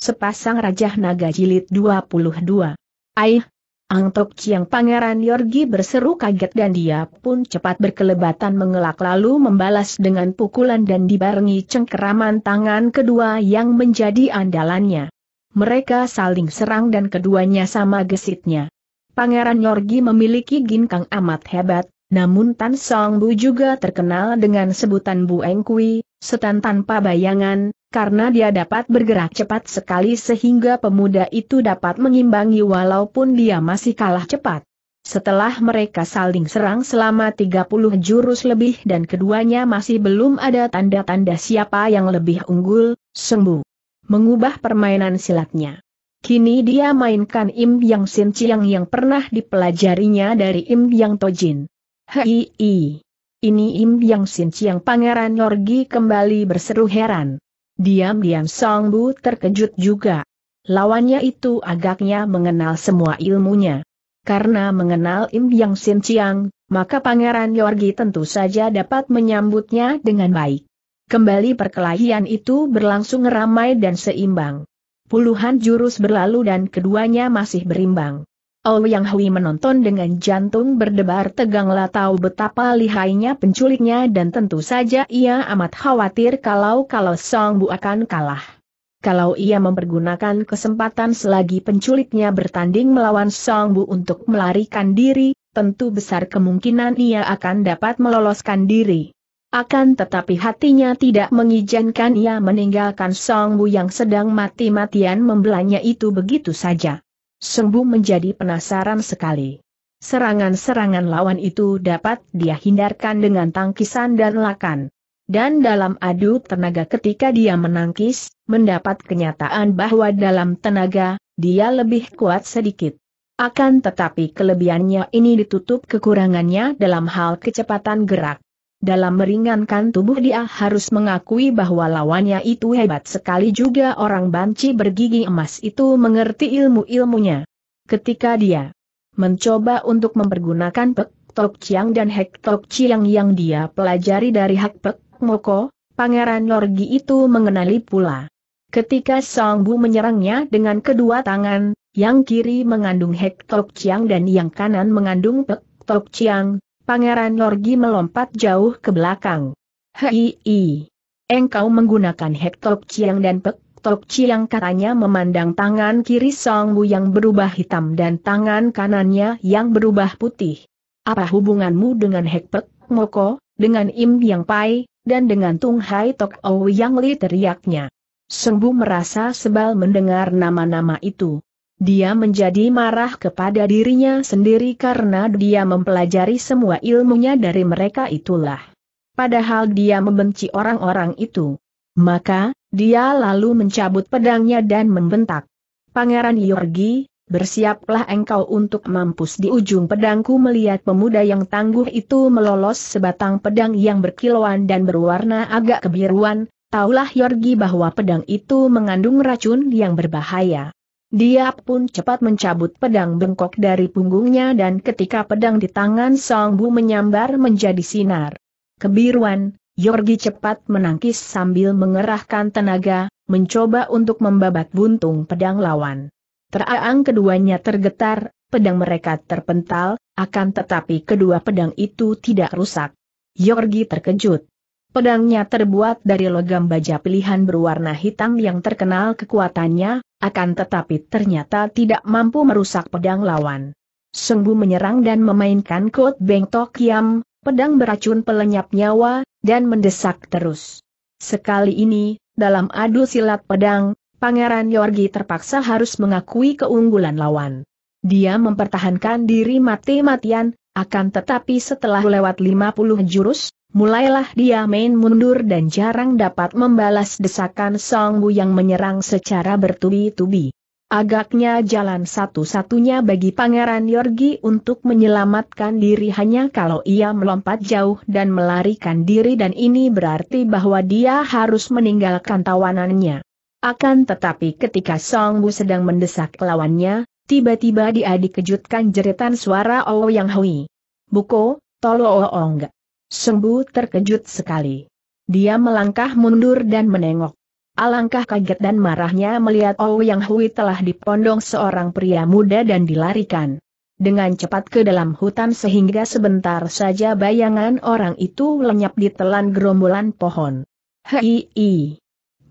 Sepasang Raja Naga Jilid 22. Aih! Tok Chiang Pangeran Yorgi berseru kaget dan dia pun cepat berkelebatan mengelak lalu membalas dengan pukulan dan dibarengi cengkeraman tangan kedua yang menjadi andalannya. Mereka saling serang dan keduanya sama gesitnya. Pangeran Yorgi memiliki ginkang amat hebat, namun Tan Song Bu juga terkenal dengan sebutan Bu Engkui, setan tanpa bayangan, karena dia dapat bergerak cepat sekali sehingga pemuda itu dapat mengimbangi walaupun dia masih kalah cepat. Setelah mereka saling serang selama 30 jurus lebih dan keduanya masih belum ada tanda-tanda siapa yang lebih unggul, Sembu mengubah permainan silatnya. Kini dia mainkan Im Yang Sin Chiang yang pernah dipelajarinya dari Im Yang Tojin. Hei, ini Im Yang Sin Chiang Pangeran Norgi kembali berseru heran. Diam-diam Song Bu terkejut juga. Lawannya itu agaknya mengenal semua ilmunya. Karena mengenal Im Yang Sin Chiang, maka Pangeran Yorgi tentu saja dapat menyambutnya dengan baik. Kembali perkelahian itu berlangsung ramai dan seimbang. Puluhan jurus berlalu dan keduanya masih berimbang yang Hui menonton dengan jantung berdebar teganglah tahu betapa lihainya penculiknya dan tentu saja ia amat khawatir kalau-kalau Song Bu akan kalah. Kalau ia mempergunakan kesempatan selagi penculiknya bertanding melawan Song Bu untuk melarikan diri, tentu besar kemungkinan ia akan dapat meloloskan diri. Akan tetapi hatinya tidak mengizinkan ia meninggalkan Song Bu yang sedang mati-matian membelanya itu begitu saja. Sembu menjadi penasaran sekali. Serangan-serangan lawan itu dapat dia hindarkan dengan tangkisan dan lakan. Dan dalam adu tenaga ketika dia menangkis, mendapat kenyataan bahwa dalam tenaga, dia lebih kuat sedikit. Akan tetapi kelebihannya ini ditutup kekurangannya dalam hal kecepatan gerak. Dalam meringankan tubuh dia harus mengakui bahwa lawannya itu hebat sekali juga orang banci bergigi emas itu mengerti ilmu-ilmunya. Ketika dia mencoba untuk mempergunakan Pek Tok Chiang dan Hek Tok Chiang yang dia pelajari dari Hak Pek Moko, Pangeran Norgi itu mengenali pula. Ketika Song Bu menyerangnya dengan kedua tangan, yang kiri mengandung Hek Tok Chiang dan yang kanan mengandung Pek Tok Chiang, Pangeran Norgi melompat jauh ke belakang. Hei, engkau menggunakan hektok ciang dan pek Tok Chiang katanya memandang tangan kiri Song Bu yang berubah hitam dan tangan kanannya yang berubah putih. Apa hubunganmu dengan Hek Pek, Moko, dengan Im Yang Pai, dan dengan Tung Hai Tok Ou Yang Li teriaknya. Bu merasa sebal mendengar nama-nama itu. Dia menjadi marah kepada dirinya sendiri karena dia mempelajari semua ilmunya dari mereka itulah. Padahal dia membenci orang-orang itu. Maka, dia lalu mencabut pedangnya dan membentak. Pangeran Yorgi, bersiaplah engkau untuk mampus di ujung pedangku melihat pemuda yang tangguh itu melolos sebatang pedang yang berkilauan dan berwarna agak kebiruan, taulah Yorgi bahwa pedang itu mengandung racun yang berbahaya. Dia pun cepat mencabut pedang bengkok dari punggungnya dan ketika pedang di tangan Song Bu menyambar menjadi sinar. Kebiruan, Yorgi cepat menangkis sambil mengerahkan tenaga, mencoba untuk membabat buntung pedang lawan. Teraang keduanya tergetar, pedang mereka terpental, akan tetapi kedua pedang itu tidak rusak. Yorgi terkejut. Pedangnya terbuat dari logam baja pilihan berwarna hitam yang terkenal kekuatannya, akan tetapi ternyata tidak mampu merusak pedang lawan. Sengbu menyerang dan memainkan Kot Beng pedang beracun pelenyap nyawa, dan mendesak terus. Sekali ini, dalam adu silat pedang, Pangeran Yorgi terpaksa harus mengakui keunggulan lawan. Dia mempertahankan diri mati-matian, akan tetapi setelah lewat 50 jurus, mulailah dia main mundur dan jarang dapat membalas desakan Song Bu yang menyerang secara bertubi-tubi. Agaknya jalan satu-satunya bagi Pangeran Yorgi untuk menyelamatkan diri hanya kalau ia melompat jauh dan melarikan diri dan ini berarti bahwa dia harus meninggalkan tawanannya. Akan tetapi ketika Song Bu sedang mendesak lawannya, tiba-tiba dia dikejutkan jeritan suara Ouyang Yang Hui. Buko, Tolo Sembu terkejut sekali. Dia melangkah mundur dan menengok. Alangkah kaget dan marahnya melihat Ouyang oh Hui telah dipondong seorang pria muda dan dilarikan dengan cepat ke dalam hutan sehingga sebentar saja bayangan orang itu lenyap di telan gerombolan pohon. Hei,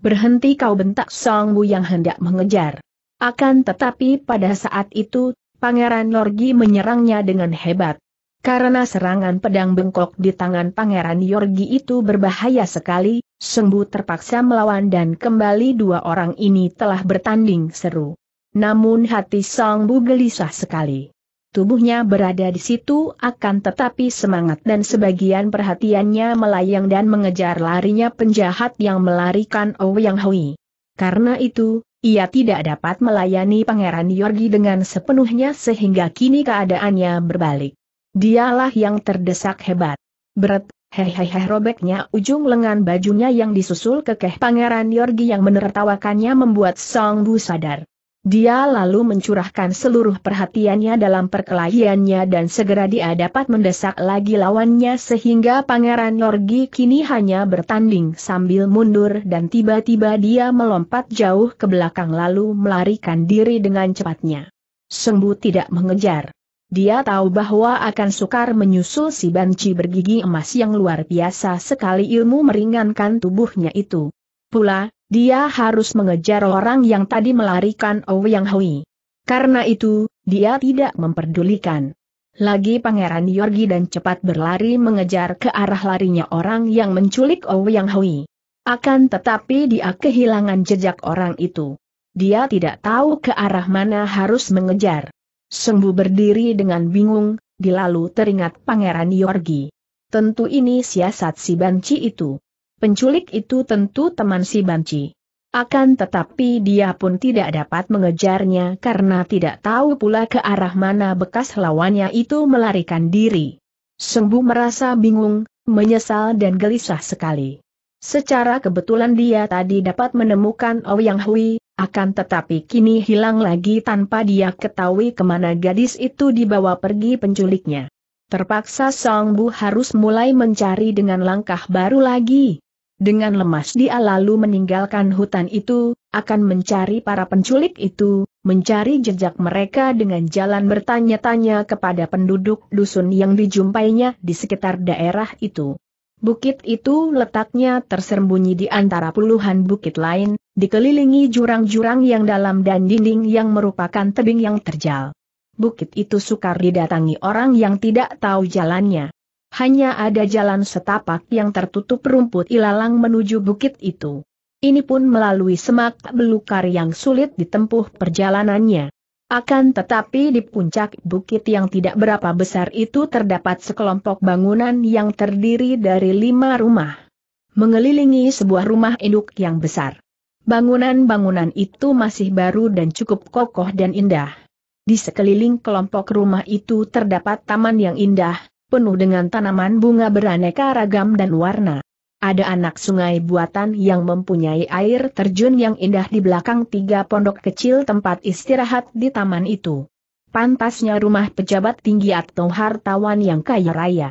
berhenti kau bentak Song Bu yang hendak mengejar. Akan tetapi pada saat itu, Pangeran Norgi menyerangnya dengan hebat. Karena serangan pedang bengkok di tangan Pangeran Yorgi itu berbahaya sekali, Sengbu terpaksa melawan dan kembali dua orang ini telah bertanding seru. Namun hati Sengbu gelisah sekali. Tubuhnya berada di situ akan tetapi semangat dan sebagian perhatiannya melayang dan mengejar larinya penjahat yang melarikan Ouyang oh Hui. Karena itu, ia tidak dapat melayani Pangeran Yorgi dengan sepenuhnya sehingga kini keadaannya berbalik. Dialah yang terdesak hebat. Berat, hehehe robeknya ujung lengan bajunya yang disusul kekeh pangeran Yorgi yang menertawakannya membuat Song Bu sadar. Dia lalu mencurahkan seluruh perhatiannya dalam perkelahiannya dan segera dia dapat mendesak lagi lawannya sehingga Pangeran Yorgi kini hanya bertanding sambil mundur dan tiba-tiba dia melompat jauh ke belakang lalu melarikan diri dengan cepatnya. Sembu tidak mengejar. Dia tahu bahwa akan sukar menyusul si banci bergigi emas yang luar biasa sekali ilmu meringankan tubuhnya itu. Pula, dia harus mengejar orang yang tadi melarikan Ouyang Hui. Karena itu, dia tidak memperdulikan. Lagi Pangeran Yorgi dan cepat berlari mengejar ke arah larinya orang yang menculik Ouyang Hui. Akan tetapi dia kehilangan jejak orang itu. Dia tidak tahu ke arah mana harus mengejar. Sembu berdiri dengan bingung, dilalu teringat Pangeran Yorgi. Tentu ini siasat si Banci itu. Penculik itu tentu teman si Banci. Akan tetapi dia pun tidak dapat mengejarnya karena tidak tahu pula ke arah mana bekas lawannya itu melarikan diri. Sembu merasa bingung, menyesal dan gelisah sekali. Secara kebetulan dia tadi dapat menemukan Ouyang Hui, akan tetapi kini hilang lagi tanpa dia ketahui kemana gadis itu dibawa pergi penculiknya. Terpaksa Song Bu harus mulai mencari dengan langkah baru lagi. Dengan lemas dia lalu meninggalkan hutan itu, akan mencari para penculik itu, mencari jejak mereka dengan jalan bertanya-tanya kepada penduduk dusun yang dijumpainya di sekitar daerah itu. Bukit itu letaknya tersembunyi di antara puluhan bukit lain, dikelilingi jurang-jurang yang dalam dan dinding yang merupakan tebing yang terjal. Bukit itu sukar didatangi orang yang tidak tahu jalannya. Hanya ada jalan setapak yang tertutup rumput ilalang menuju bukit itu. Ini pun melalui semak belukar yang sulit ditempuh perjalanannya. Akan tetapi di puncak bukit yang tidak berapa besar itu terdapat sekelompok bangunan yang terdiri dari lima rumah. Mengelilingi sebuah rumah induk yang besar. Bangunan-bangunan itu masih baru dan cukup kokoh dan indah. Di sekeliling kelompok rumah itu terdapat taman yang indah, penuh dengan tanaman bunga beraneka ragam dan warna. Ada anak sungai buatan yang mempunyai air terjun yang indah di belakang tiga pondok kecil tempat istirahat di taman itu. Pantasnya rumah pejabat tinggi atau hartawan yang kaya raya.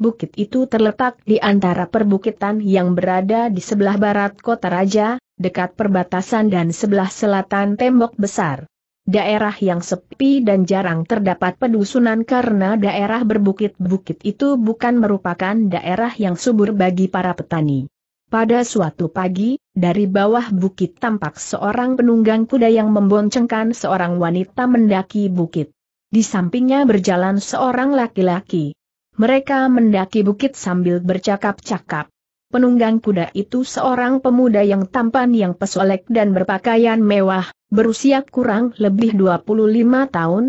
Bukit itu terletak di antara perbukitan yang berada di sebelah barat kota raja, dekat perbatasan dan sebelah selatan tembok besar. Daerah yang sepi dan jarang terdapat pedusunan karena daerah berbukit-bukit itu bukan merupakan daerah yang subur bagi para petani. Pada suatu pagi, dari bawah bukit tampak seorang penunggang kuda yang memboncengkan seorang wanita mendaki bukit. Di sampingnya berjalan seorang laki-laki. Mereka mendaki bukit sambil bercakap-cakap. Penunggang kuda itu seorang pemuda yang tampan yang pesolek dan berpakaian mewah, berusia kurang lebih 25 tahun.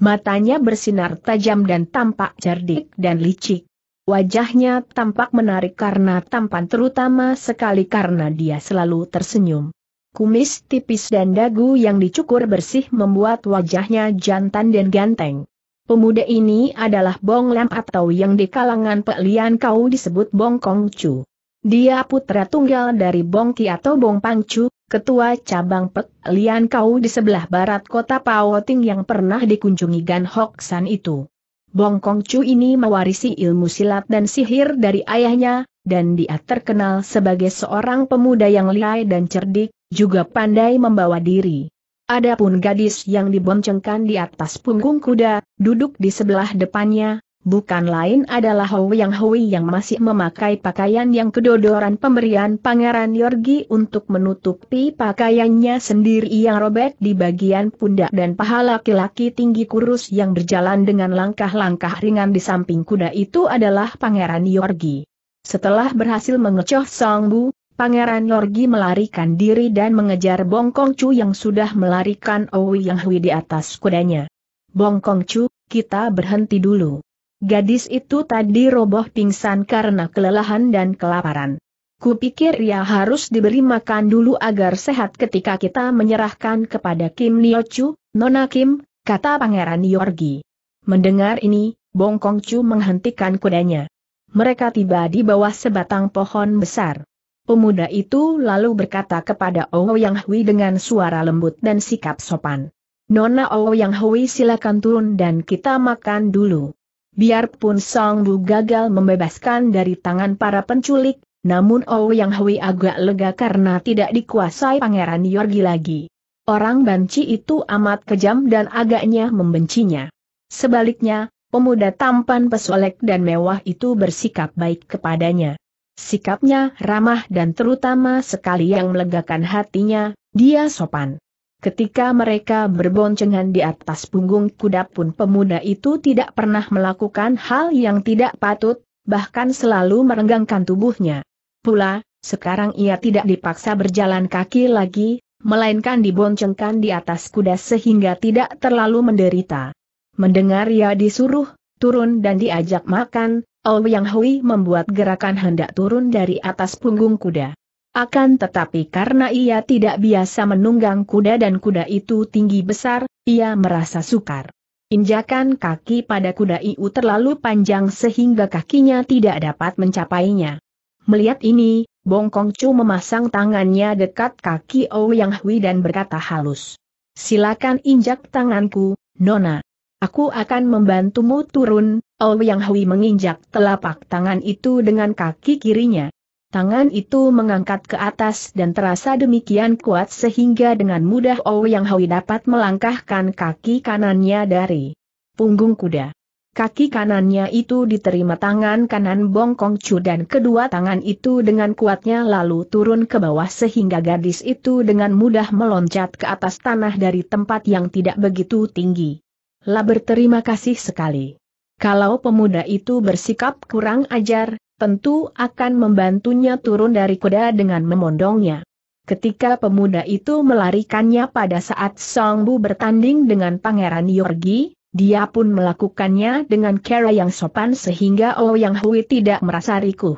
Matanya bersinar tajam dan tampak cerdik dan licik. Wajahnya tampak menarik karena tampan terutama sekali karena dia selalu tersenyum. Kumis tipis dan dagu yang dicukur bersih membuat wajahnya jantan dan ganteng. Pemuda ini adalah Bong Lam atau yang di kalangan pelian kau disebut Bong Kong Chu. Dia putra tunggal dari Bong Ki atau Bong Pang Chu, Ketua Cabang Pek Lian Kau di sebelah barat kota Pawoting yang pernah dikunjungi Gan Hok San itu. Bong Kong Chu ini mewarisi ilmu silat dan sihir dari ayahnya, dan dia terkenal sebagai seorang pemuda yang lihai dan cerdik, juga pandai membawa diri. Adapun gadis yang diboncengkan di atas punggung kuda, duduk di sebelah depannya, bukan lain adalah Hou Yang Hui yang masih memakai pakaian yang kedodoran pemberian Pangeran Yorgi untuk menutupi pakaiannya sendiri yang robek di bagian pundak dan paha laki-laki tinggi kurus yang berjalan dengan langkah-langkah ringan di samping kuda itu adalah Pangeran Yorgi. Setelah berhasil mengecoh Song Bu, Pangeran Yorgi melarikan diri dan mengejar Bongkong Kong Chu yang sudah melarikan Hou Yang Hui di atas kudanya. Bongkong Kong Chu, kita berhenti dulu. Gadis itu tadi roboh pingsan karena kelelahan dan kelaparan. Kupikir ia harus diberi makan dulu agar sehat ketika kita menyerahkan kepada Kim Niochu, Nona Kim, kata Pangeran Yorgi. Mendengar ini, Bong Chu menghentikan kudanya. Mereka tiba di bawah sebatang pohon besar. Pemuda itu lalu berkata kepada Ouyang Hui dengan suara lembut dan sikap sopan. Nona Ouyang Hui silakan turun dan kita makan dulu. Biarpun Song Bu gagal membebaskan dari tangan para penculik, namun oh yang Hui agak lega karena tidak dikuasai Pangeran Yorgi lagi. Orang banci itu amat kejam dan agaknya membencinya. Sebaliknya, pemuda tampan pesolek dan mewah itu bersikap baik kepadanya. Sikapnya ramah dan terutama sekali yang melegakan hatinya, dia sopan. Ketika mereka berboncengan di atas punggung kuda pun pemuda itu tidak pernah melakukan hal yang tidak patut, bahkan selalu merenggangkan tubuhnya. Pula, sekarang ia tidak dipaksa berjalan kaki lagi, melainkan diboncengkan di atas kuda sehingga tidak terlalu menderita. Mendengar ia disuruh, turun dan diajak makan, Ouyang Hui membuat gerakan hendak turun dari atas punggung kuda. Akan tetapi karena ia tidak biasa menunggang kuda dan kuda itu tinggi besar, ia merasa sukar. Injakan kaki pada kuda itu terlalu panjang sehingga kakinya tidak dapat mencapainya. Melihat ini, Bongkong Chu memasang tangannya dekat kaki Yang Hui dan berkata halus. Silakan injak tanganku, Nona. Aku akan membantumu turun, Yang Hui menginjak telapak tangan itu dengan kaki kirinya. Tangan itu mengangkat ke atas dan terasa demikian kuat sehingga dengan mudah Ouyang oh Hui dapat melangkahkan kaki kanannya dari punggung kuda. Kaki kanannya itu diterima tangan kanan Bongkong Chu dan kedua tangan itu dengan kuatnya lalu turun ke bawah sehingga gadis itu dengan mudah meloncat ke atas tanah dari tempat yang tidak begitu tinggi. Lah berterima kasih sekali. Kalau pemuda itu bersikap kurang ajar, tentu akan membantunya turun dari kuda dengan memondongnya. Ketika pemuda itu melarikannya pada saat Song Bu bertanding dengan Pangeran Yorgi, dia pun melakukannya dengan cara yang sopan sehingga Ouyang oh Hui tidak merasa rikuh.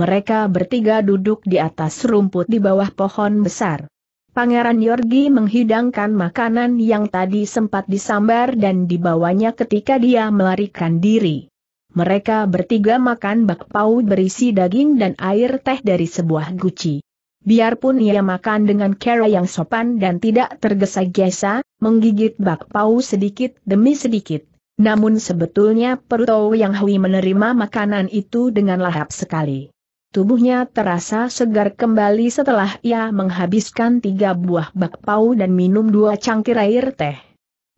Mereka bertiga duduk di atas rumput di bawah pohon besar. Pangeran Yorgi menghidangkan makanan yang tadi sempat disambar dan dibawanya ketika dia melarikan diri. Mereka bertiga makan bakpao berisi daging dan air teh dari sebuah guci. Biarpun ia makan dengan cara yang sopan dan tidak tergesa-gesa, menggigit bakpao sedikit demi sedikit. Namun sebetulnya Peruto Yang Hui menerima makanan itu dengan lahap sekali. Tubuhnya terasa segar kembali setelah ia menghabiskan tiga buah bakpao dan minum dua cangkir air teh.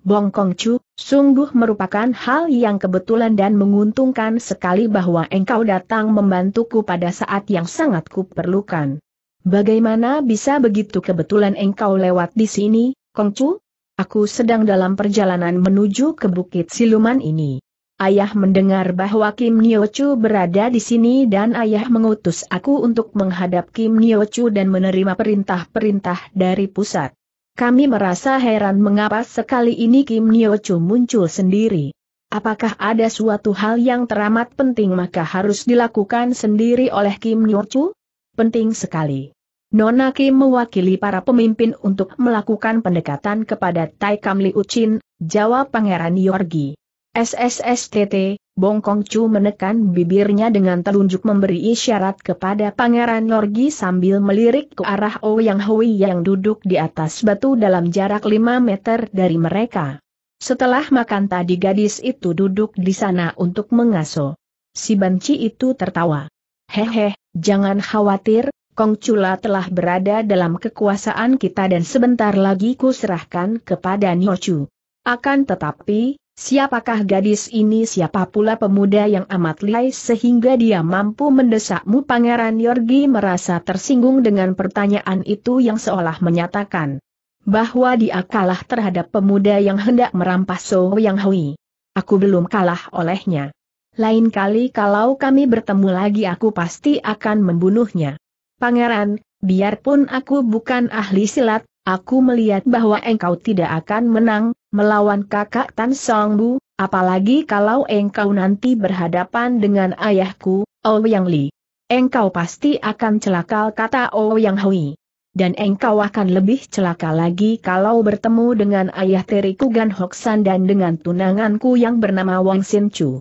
Bongkong Chu, Sungguh merupakan hal yang kebetulan dan menguntungkan sekali bahwa engkau datang membantuku pada saat yang sangat kuperlukan. Bagaimana bisa begitu kebetulan engkau lewat di sini, Kongcu? Aku sedang dalam perjalanan menuju ke bukit siluman ini. Ayah mendengar bahwa Kim Niochu berada di sini dan ayah mengutus aku untuk menghadap Kim Niochu dan menerima perintah-perintah dari pusat. Kami merasa heran mengapa sekali ini Kim Nyo muncul sendiri. Apakah ada suatu hal yang teramat penting maka harus dilakukan sendiri oleh Kim Nyo Penting sekali. Nona Kim mewakili para pemimpin untuk melakukan pendekatan kepada Tai Kam Li Chin, jawab Pangeran Yorgi. SSSTT, Bong Kong Chu menekan bibirnya dengan telunjuk memberi isyarat kepada Pangeran Norgi sambil melirik ke arah O oh Yang Hui yang duduk di atas batu dalam jarak 5 meter dari mereka. Setelah makan tadi gadis itu duduk di sana untuk mengaso. Si banci itu tertawa. Hehe, jangan khawatir, Kong Chula telah berada dalam kekuasaan kita dan sebentar lagi kuserahkan kepada Chu. Akan tetapi, Siapakah gadis ini siapa pula pemuda yang amat lihai sehingga dia mampu mendesakmu Pangeran Yorgi merasa tersinggung dengan pertanyaan itu yang seolah menyatakan bahwa dia kalah terhadap pemuda yang hendak merampas So Yang Hui. Aku belum kalah olehnya. Lain kali kalau kami bertemu lagi aku pasti akan membunuhnya. Pangeran, biarpun aku bukan ahli silat, Aku melihat bahwa engkau tidak akan menang, melawan kakak Tan Song Bu, apalagi kalau engkau nanti berhadapan dengan ayahku, Ouyang oh Li. Engkau pasti akan celaka kata Ouyang oh Hui. Dan engkau akan lebih celaka lagi kalau bertemu dengan ayah teriku Gan Hoksan dan dengan tunanganku yang bernama Wang Sin Chu.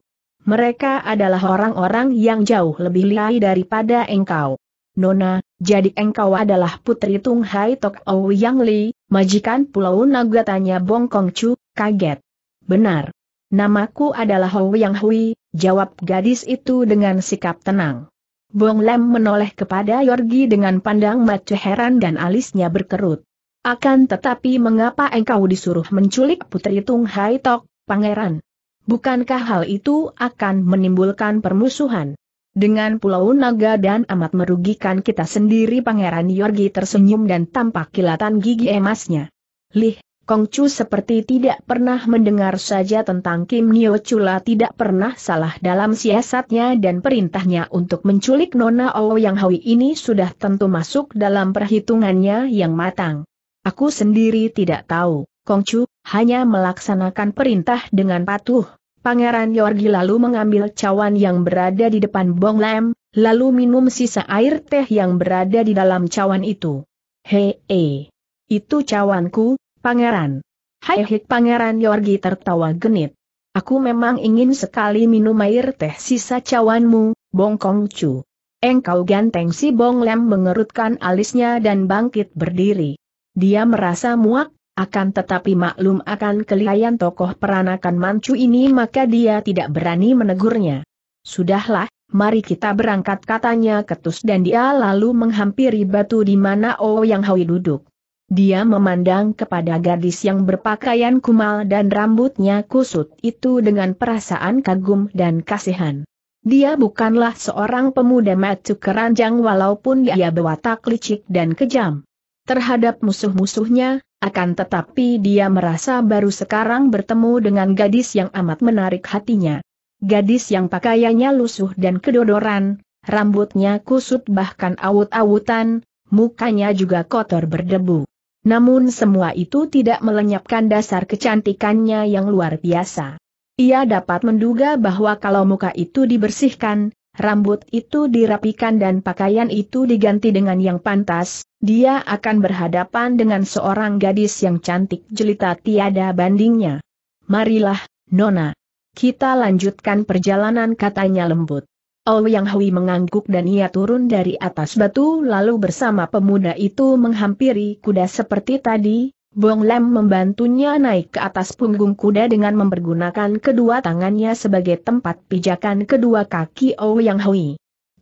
Mereka adalah orang-orang yang jauh lebih liai daripada engkau. Nona, jadi engkau adalah putri Tung Hai Tok Ou Yang Li, majikan Pulau Naga tanya Bong Kong Chu, kaget. Benar. Namaku adalah Hou Yang Hui, jawab gadis itu dengan sikap tenang. Bong Lem menoleh kepada Yorgi dengan pandang mata heran dan alisnya berkerut. Akan tetapi mengapa engkau disuruh menculik putri Tung Hai Tok, pangeran? Bukankah hal itu akan menimbulkan permusuhan? Dengan Pulau Naga dan amat merugikan kita sendiri Pangeran Yorgi tersenyum dan tampak kilatan gigi emasnya. Lih, Kongcu seperti tidak pernah mendengar saja tentang Kim Nio Chula tidak pernah salah dalam siasatnya dan perintahnya untuk menculik Nona yang Hawi ini sudah tentu masuk dalam perhitungannya yang matang. Aku sendiri tidak tahu, Kongcu, hanya melaksanakan perintah dengan patuh. Pangeran Yorgi lalu mengambil cawan yang berada di depan Bong Lam, lalu minum sisa air teh yang berada di dalam cawan itu. Hei, he. itu cawanku, pangeran. Hai hei, pangeran Yorgi tertawa genit. Aku memang ingin sekali minum air teh sisa cawanmu, Bong Kong Chu. Engkau ganteng si Bong Lam mengerutkan alisnya dan bangkit berdiri. Dia merasa muak, akan tetapi maklum akan kelihayan tokoh peranakan mancu ini maka dia tidak berani menegurnya. Sudahlah, mari kita berangkat katanya ketus dan dia lalu menghampiri batu di mana oh yang Hawi duduk. Dia memandang kepada gadis yang berpakaian kumal dan rambutnya kusut itu dengan perasaan kagum dan kasihan. Dia bukanlah seorang pemuda matu keranjang walaupun dia berwatak licik dan kejam. Terhadap musuh-musuhnya, akan tetapi dia merasa baru sekarang bertemu dengan gadis yang amat menarik hatinya. Gadis yang pakaiannya lusuh dan kedodoran, rambutnya kusut bahkan awut-awutan, mukanya juga kotor berdebu. Namun semua itu tidak melenyapkan dasar kecantikannya yang luar biasa. Ia dapat menduga bahwa kalau muka itu dibersihkan, rambut itu dirapikan dan pakaian itu diganti dengan yang pantas, dia akan berhadapan dengan seorang gadis yang cantik jelita tiada bandingnya. Marilah, Nona. Kita lanjutkan perjalanan katanya lembut. yang Hui mengangguk dan ia turun dari atas batu lalu bersama pemuda itu menghampiri kuda seperti tadi, Bong Lem membantunya naik ke atas punggung kuda dengan mempergunakan kedua tangannya sebagai tempat pijakan kedua kaki Ouyang oh Yang Hui.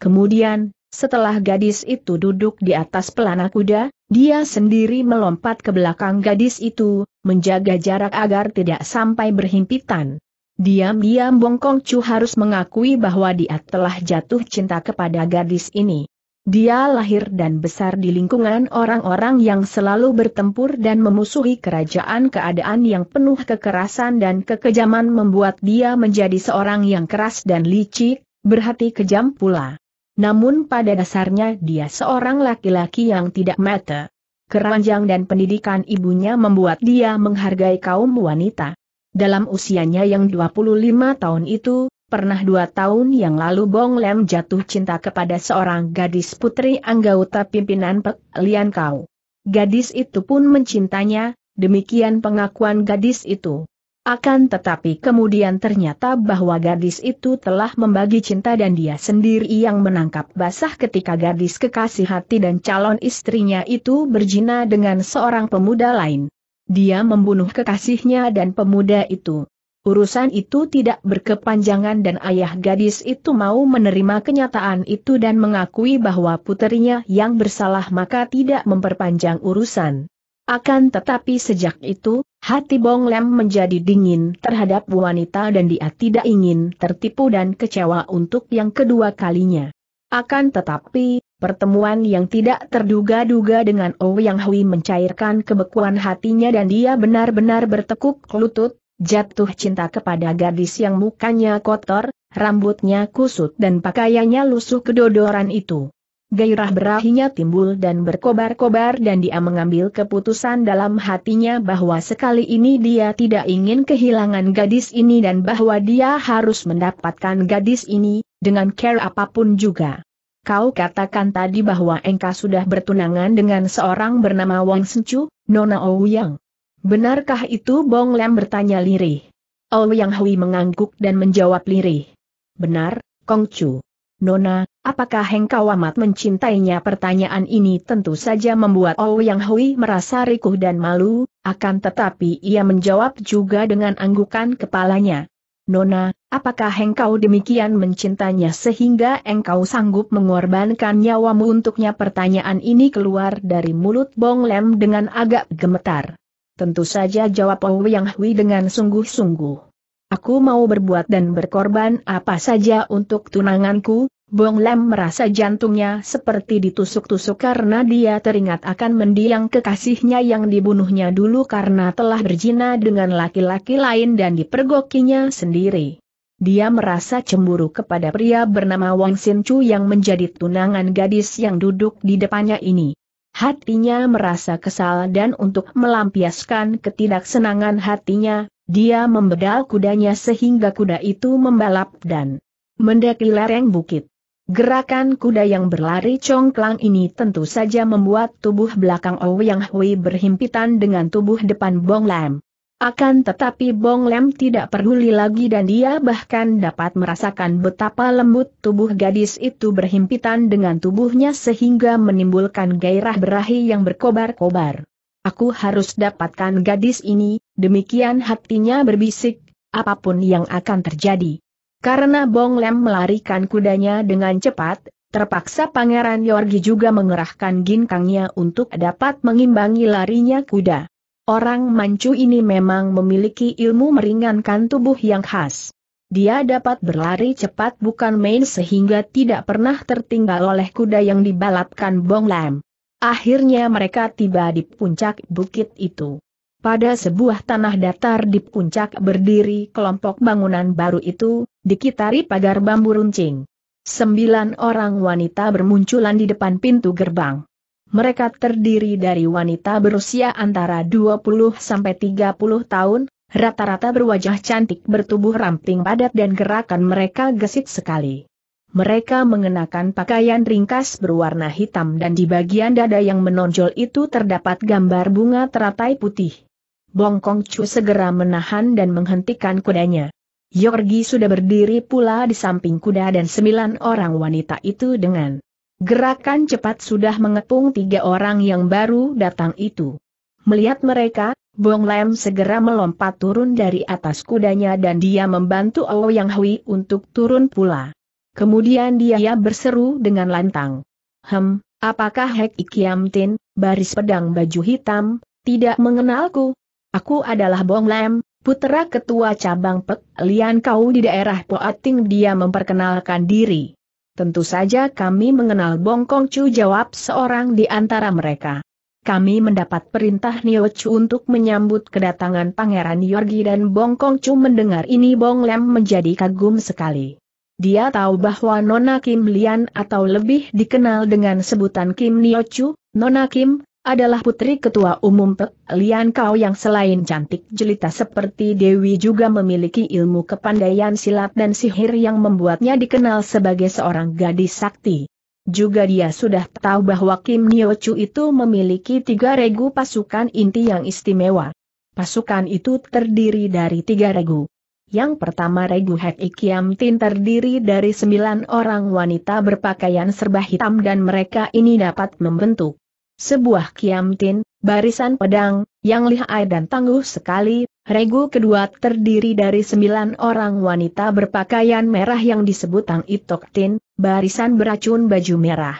Kemudian, setelah gadis itu duduk di atas pelana kuda, dia sendiri melompat ke belakang gadis itu, menjaga jarak agar tidak sampai berhimpitan. Diam-diam Bongkong Chu harus mengakui bahwa dia telah jatuh cinta kepada gadis ini. Dia lahir dan besar di lingkungan orang-orang yang selalu bertempur dan memusuhi kerajaan keadaan yang penuh kekerasan dan kekejaman membuat dia menjadi seorang yang keras dan licik, berhati kejam pula. Namun pada dasarnya dia seorang laki-laki yang tidak mata. Keranjang dan pendidikan ibunya membuat dia menghargai kaum wanita. Dalam usianya yang 25 tahun itu, Pernah dua tahun yang lalu Bong Lem jatuh cinta kepada seorang gadis putri anggota pimpinan Pek Lian Kau. Gadis itu pun mencintanya, demikian pengakuan gadis itu. Akan tetapi kemudian ternyata bahwa gadis itu telah membagi cinta dan dia sendiri yang menangkap basah ketika gadis kekasih hati dan calon istrinya itu berjina dengan seorang pemuda lain. Dia membunuh kekasihnya dan pemuda itu urusan itu tidak berkepanjangan dan ayah gadis itu mau menerima kenyataan itu dan mengakui bahwa puterinya yang bersalah maka tidak memperpanjang urusan. Akan tetapi sejak itu, hati Bong Lem menjadi dingin terhadap wanita dan dia tidak ingin tertipu dan kecewa untuk yang kedua kalinya. Akan tetapi, pertemuan yang tidak terduga-duga dengan Oh Hui mencairkan kebekuan hatinya dan dia benar-benar bertekuk lutut, jatuh cinta kepada gadis yang mukanya kotor, rambutnya kusut dan pakaiannya lusuh kedodoran itu. Gairah berahinya timbul dan berkobar-kobar dan dia mengambil keputusan dalam hatinya bahwa sekali ini dia tidak ingin kehilangan gadis ini dan bahwa dia harus mendapatkan gadis ini, dengan care apapun juga. Kau katakan tadi bahwa engkau sudah bertunangan dengan seorang bernama Wang Senchu, Nona Ouyang. Benarkah itu Bong Lem bertanya lirih. Yang Hui mengangguk dan menjawab lirih. Benar, Kong Chu. Nona, apakah engkau amat mencintainya? Pertanyaan ini tentu saja membuat Yang Hui merasa rikuh dan malu, akan tetapi ia menjawab juga dengan anggukan kepalanya. Nona, apakah engkau demikian mencintanya sehingga engkau sanggup mengorbankan nyawamu untuknya? Pertanyaan ini keluar dari mulut Bong Lem dengan agak gemetar. Tentu saja jawab Ou Yang Hui dengan sungguh-sungguh. Aku mau berbuat dan berkorban apa saja untuk tunanganku, Bong Lem merasa jantungnya seperti ditusuk-tusuk karena dia teringat akan mendiang kekasihnya yang dibunuhnya dulu karena telah berzina dengan laki-laki lain dan dipergokinya sendiri. Dia merasa cemburu kepada pria bernama Wang Sin Chu yang menjadi tunangan gadis yang duduk di depannya ini. Hatinya merasa kesal dan untuk melampiaskan ketidaksenangan hatinya, dia membedal kudanya sehingga kuda itu membalap dan mendaki lereng bukit. Gerakan kuda yang berlari congklang ini tentu saja membuat tubuh belakang Ouyang Hui berhimpitan dengan tubuh depan Bong Lam. Akan tetapi Bong Lem tidak peduli lagi dan dia bahkan dapat merasakan betapa lembut tubuh gadis itu berhimpitan dengan tubuhnya sehingga menimbulkan gairah berahi yang berkobar-kobar. Aku harus dapatkan gadis ini, demikian hatinya berbisik, apapun yang akan terjadi. Karena Bong Lem melarikan kudanya dengan cepat, terpaksa Pangeran Yorgi juga mengerahkan ginkangnya untuk dapat mengimbangi larinya kuda. Orang mancu ini memang memiliki ilmu meringankan tubuh yang khas. Dia dapat berlari cepat bukan main sehingga tidak pernah tertinggal oleh kuda yang dibalapkan Bong Lam. Akhirnya mereka tiba di puncak bukit itu. Pada sebuah tanah datar di puncak berdiri kelompok bangunan baru itu, dikitari pagar bambu runcing. Sembilan orang wanita bermunculan di depan pintu gerbang. Mereka terdiri dari wanita berusia antara 20 sampai 30 tahun, rata-rata berwajah cantik bertubuh ramping padat dan gerakan mereka gesit sekali. Mereka mengenakan pakaian ringkas berwarna hitam dan di bagian dada yang menonjol itu terdapat gambar bunga teratai putih. Bongkong Chu segera menahan dan menghentikan kudanya. Yorgi sudah berdiri pula di samping kuda dan sembilan orang wanita itu dengan Gerakan cepat sudah mengepung tiga orang yang baru datang itu. Melihat mereka, Bong Lem segera melompat turun dari atas kudanya dan dia membantu Yang Hui untuk turun pula. Kemudian dia berseru dengan lantang. Hem, apakah Hek Ikiam Tin, baris pedang baju hitam, tidak mengenalku? Aku adalah Bong Lem, putra ketua cabang Pek Lian Kau di daerah Poating dia memperkenalkan diri. Tentu saja kami mengenal Bongkong Chu jawab seorang di antara mereka. Kami mendapat perintah Nio Chu untuk menyambut kedatangan Pangeran Yorgi dan Bongkong Chu mendengar ini Bong Lem menjadi kagum sekali. Dia tahu bahwa Nona Kim Lian atau lebih dikenal dengan sebutan Kim Nio Chu, Nona Kim, adalah putri ketua umum Lian Kau yang selain cantik jelita seperti Dewi juga memiliki ilmu kepandaian silat dan sihir yang membuatnya dikenal sebagai seorang gadis sakti. Juga dia sudah tahu bahwa Kim Chu itu memiliki tiga regu pasukan inti yang istimewa. Pasukan itu terdiri dari tiga regu. Yang pertama regu Hek Ikiam Tin terdiri dari sembilan orang wanita berpakaian serba hitam dan mereka ini dapat membentuk sebuah kiamtin, barisan pedang, yang lihai dan tangguh sekali, regu kedua terdiri dari sembilan orang wanita berpakaian merah yang disebut Tang tin, barisan beracun baju merah.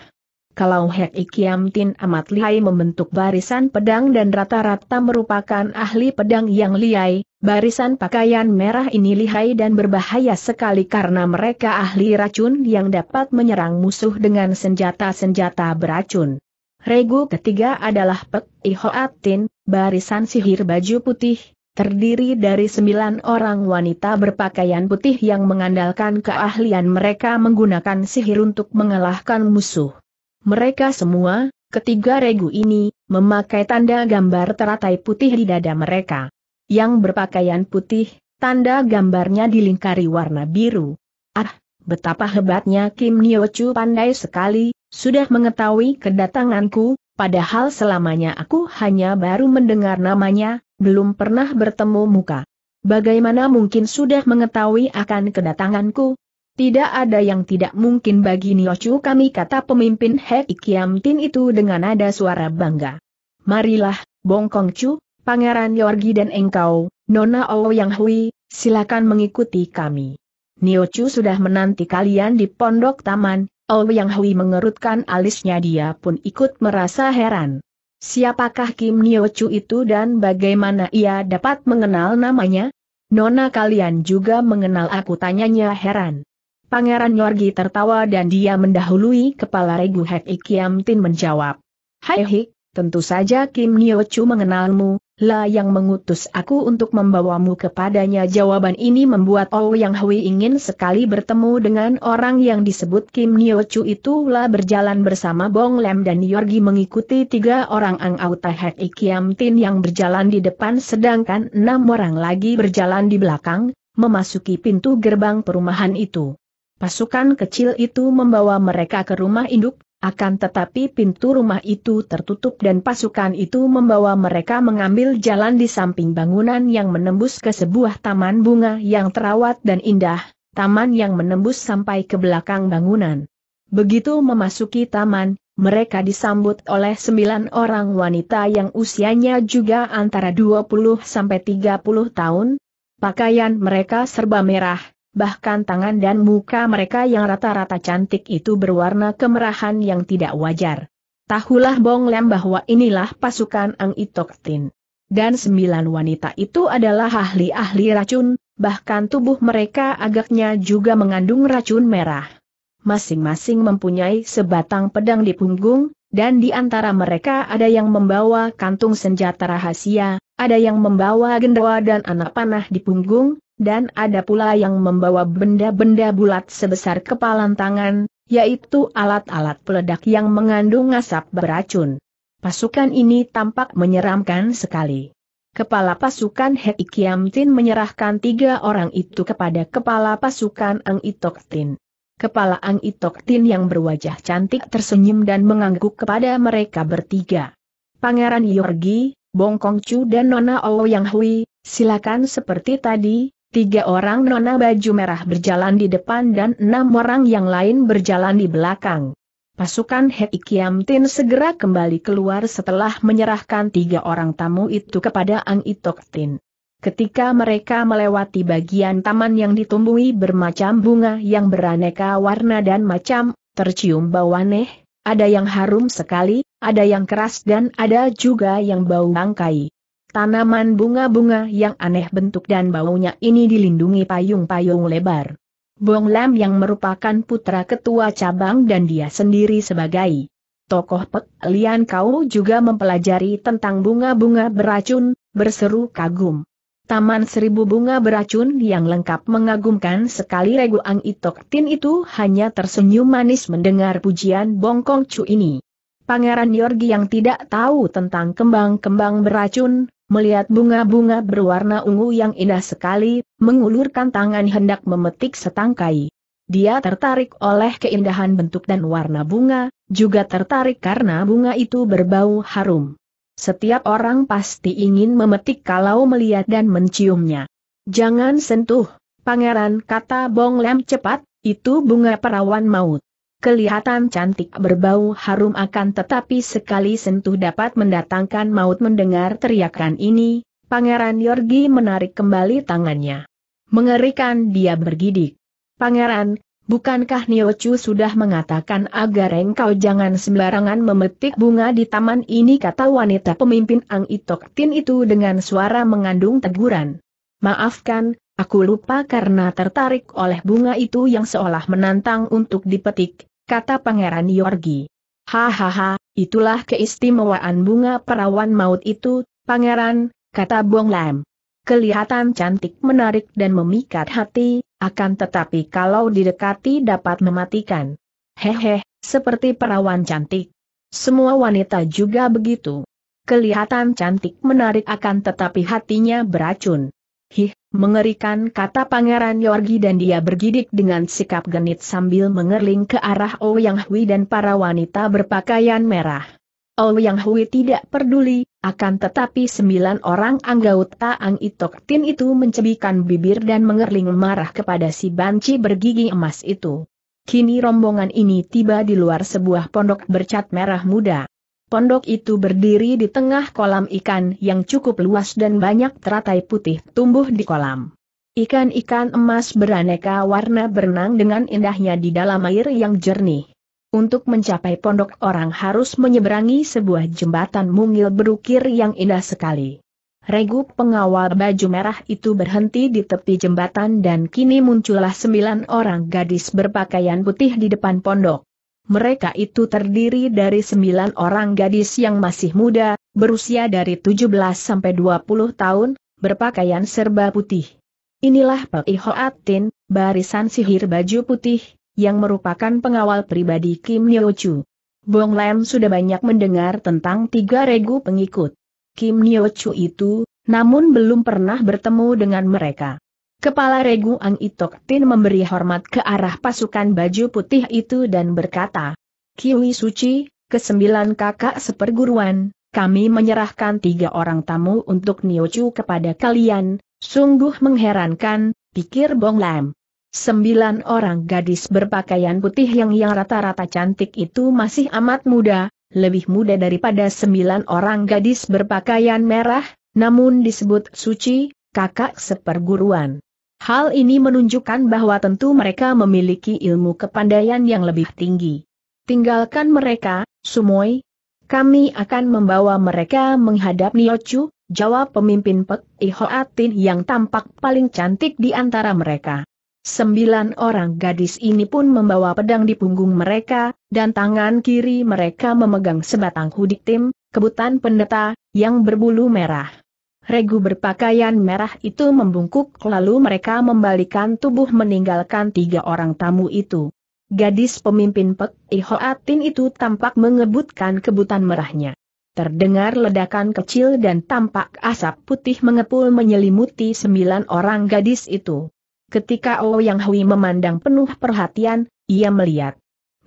Kalau Hek Kiamtin amat lihai membentuk barisan pedang dan rata-rata merupakan ahli pedang yang lihai, barisan pakaian merah ini lihai dan berbahaya sekali karena mereka ahli racun yang dapat menyerang musuh dengan senjata-senjata beracun. Regu ketiga adalah Pek Ihoatin, barisan sihir baju putih, terdiri dari sembilan orang wanita berpakaian putih yang mengandalkan keahlian mereka menggunakan sihir untuk mengalahkan musuh. Mereka semua, ketiga regu ini, memakai tanda gambar teratai putih di dada mereka. Yang berpakaian putih, tanda gambarnya dilingkari warna biru. Ah, betapa hebatnya Kim Niochu pandai sekali, sudah mengetahui kedatanganku, padahal selamanya aku hanya baru mendengar namanya, belum pernah bertemu muka. Bagaimana mungkin sudah mengetahui akan kedatanganku? Tidak ada yang tidak mungkin bagi Niochu kami kata pemimpin Hek Ikiamtin itu dengan nada suara bangga. Marilah, Bongkong Chu, Pangeran Yorgi dan engkau, Nona Ouyang Hui, silakan mengikuti kami. Niochu sudah menanti kalian di pondok taman, yang Hui mengerutkan alisnya dia pun ikut merasa heran. Siapakah Kim Nio Chu itu dan bagaimana ia dapat mengenal namanya? Nona kalian juga mengenal aku tanyanya heran. Pangeran Yorgi tertawa dan dia mendahului kepala Regu Hek Ikiam Tin menjawab. Hai Hik, tentu saja Kim Nio Chu mengenalmu, lah yang mengutus aku untuk membawamu kepadanya. Jawaban ini membuat Oh Yang Hui ingin sekali bertemu dengan orang yang disebut Kim Nyo Chu itulah berjalan bersama Bong Lem dan Yorgi mengikuti tiga orang Ang Autahek Ikiam Tin yang berjalan di depan sedangkan enam orang lagi berjalan di belakang, memasuki pintu gerbang perumahan itu. Pasukan kecil itu membawa mereka ke rumah induk, akan tetapi pintu rumah itu tertutup dan pasukan itu membawa mereka mengambil jalan di samping bangunan yang menembus ke sebuah taman bunga yang terawat dan indah, taman yang menembus sampai ke belakang bangunan. Begitu memasuki taman, mereka disambut oleh sembilan orang wanita yang usianya juga antara 20 sampai 30 tahun. Pakaian mereka serba merah, bahkan tangan dan muka mereka yang rata-rata cantik itu berwarna kemerahan yang tidak wajar. Tahulah Bong Lem bahwa inilah pasukan Ang Itok Tin. Dan sembilan wanita itu adalah ahli-ahli racun, bahkan tubuh mereka agaknya juga mengandung racun merah. Masing-masing mempunyai sebatang pedang di punggung, dan di antara mereka ada yang membawa kantung senjata rahasia, ada yang membawa gendawa dan anak panah di punggung, dan ada pula yang membawa benda-benda bulat sebesar kepalan tangan, yaitu alat-alat peledak yang mengandung asap beracun. Pasukan ini tampak menyeramkan sekali. Kepala pasukan Hei Kiamtin menyerahkan tiga orang itu kepada kepala pasukan Ang Itok Tin. Kepala Ang Itok Tin yang berwajah cantik tersenyum dan mengangguk kepada mereka bertiga. Pangeran Yorgi, Bong Chu dan Nona Ouyang Hui, silakan seperti tadi, Tiga orang nona baju merah berjalan di depan dan enam orang yang lain berjalan di belakang. Pasukan Hei Kiam Tin segera kembali keluar setelah menyerahkan tiga orang tamu itu kepada Ang Itok Tin. Ketika mereka melewati bagian taman yang ditumbuhi bermacam bunga yang beraneka warna dan macam, tercium bau aneh, ada yang harum sekali, ada yang keras dan ada juga yang bau bangkai. Tanaman bunga-bunga yang aneh bentuk dan baunya ini dilindungi payung-payung lebar. Bong Lam yang merupakan putra ketua cabang dan dia sendiri sebagai tokoh Pek Lian Kau juga mempelajari tentang bunga-bunga beracun, berseru kagum. Taman seribu bunga beracun yang lengkap mengagumkan sekali regu Ang Itok Tin itu hanya tersenyum manis mendengar pujian Bongkong Chu ini. Pangeran Yorgi yang tidak tahu tentang kembang-kembang beracun, melihat bunga-bunga berwarna ungu yang indah sekali, mengulurkan tangan hendak memetik setangkai. Dia tertarik oleh keindahan bentuk dan warna bunga, juga tertarik karena bunga itu berbau harum. Setiap orang pasti ingin memetik kalau melihat dan menciumnya. Jangan sentuh, pangeran kata Bong Lem cepat, itu bunga perawan maut. Kelihatan cantik berbau harum akan tetapi sekali sentuh dapat mendatangkan maut mendengar teriakan ini, Pangeran Yorgi menarik kembali tangannya. Mengerikan dia bergidik. Pangeran, bukankah Niochu sudah mengatakan agar engkau jangan sembarangan memetik bunga di taman ini kata wanita pemimpin Ang Itok Tin itu dengan suara mengandung teguran. Maafkan, Aku lupa karena tertarik oleh bunga itu yang seolah menantang untuk dipetik, kata Pangeran Yorgi. Hahaha, itulah keistimewaan bunga perawan maut itu, Pangeran, kata Bong Lam. Kelihatan cantik menarik dan memikat hati, akan tetapi kalau didekati dapat mematikan. Hehe, seperti perawan cantik. Semua wanita juga begitu. Kelihatan cantik menarik akan tetapi hatinya beracun. Hih, mengerikan kata Pangeran Yorgi dan dia bergidik dengan sikap genit sambil mengerling ke arah Ouyang oh Hui dan para wanita berpakaian merah. Ouyang oh Hui tidak peduli, akan tetapi sembilan orang anggota Ang Itok Tin itu mencebikan bibir dan mengerling marah kepada si banci bergigi emas itu. Kini rombongan ini tiba di luar sebuah pondok bercat merah muda. Pondok itu berdiri di tengah kolam ikan yang cukup luas dan banyak teratai putih tumbuh di kolam. Ikan-ikan emas beraneka warna berenang dengan indahnya di dalam air yang jernih. Untuk mencapai pondok orang harus menyeberangi sebuah jembatan mungil berukir yang indah sekali. Regu pengawal baju merah itu berhenti di tepi jembatan dan kini muncullah sembilan orang gadis berpakaian putih di depan pondok. Mereka itu terdiri dari sembilan orang gadis yang masih muda, berusia dari 17 sampai 20 tahun, berpakaian serba putih. Inilah Atin, barisan sihir baju putih, yang merupakan pengawal pribadi Kim Chu. Bong Lam sudah banyak mendengar tentang tiga regu pengikut. Kim Chu itu, namun belum pernah bertemu dengan mereka. Kepala Regu Ang Itok Tin memberi hormat ke arah pasukan baju putih itu dan berkata, Kiwi Suci, kesembilan kakak seperguruan, kami menyerahkan tiga orang tamu untuk Niochu kepada kalian, sungguh mengherankan, pikir Bong Lam. Sembilan orang gadis berpakaian putih yang yang rata-rata cantik itu masih amat muda, lebih muda daripada sembilan orang gadis berpakaian merah, namun disebut suci, kakak seperguruan. Hal ini menunjukkan bahwa tentu mereka memiliki ilmu kepandaian yang lebih tinggi. Tinggalkan mereka, Sumoi. Kami akan membawa mereka menghadap Niochu, jawab pemimpin Pek Ihoatin yang tampak paling cantik di antara mereka. Sembilan orang gadis ini pun membawa pedang di punggung mereka, dan tangan kiri mereka memegang sebatang hudik tim, kebutan pendeta, yang berbulu merah regu berpakaian merah itu membungkuk lalu mereka membalikan tubuh meninggalkan tiga orang tamu itu. Gadis pemimpin Pek Ihoatin itu tampak mengebutkan kebutan merahnya. Terdengar ledakan kecil dan tampak asap putih mengepul menyelimuti sembilan orang gadis itu. Ketika Ouyang oh Hui memandang penuh perhatian, ia melihat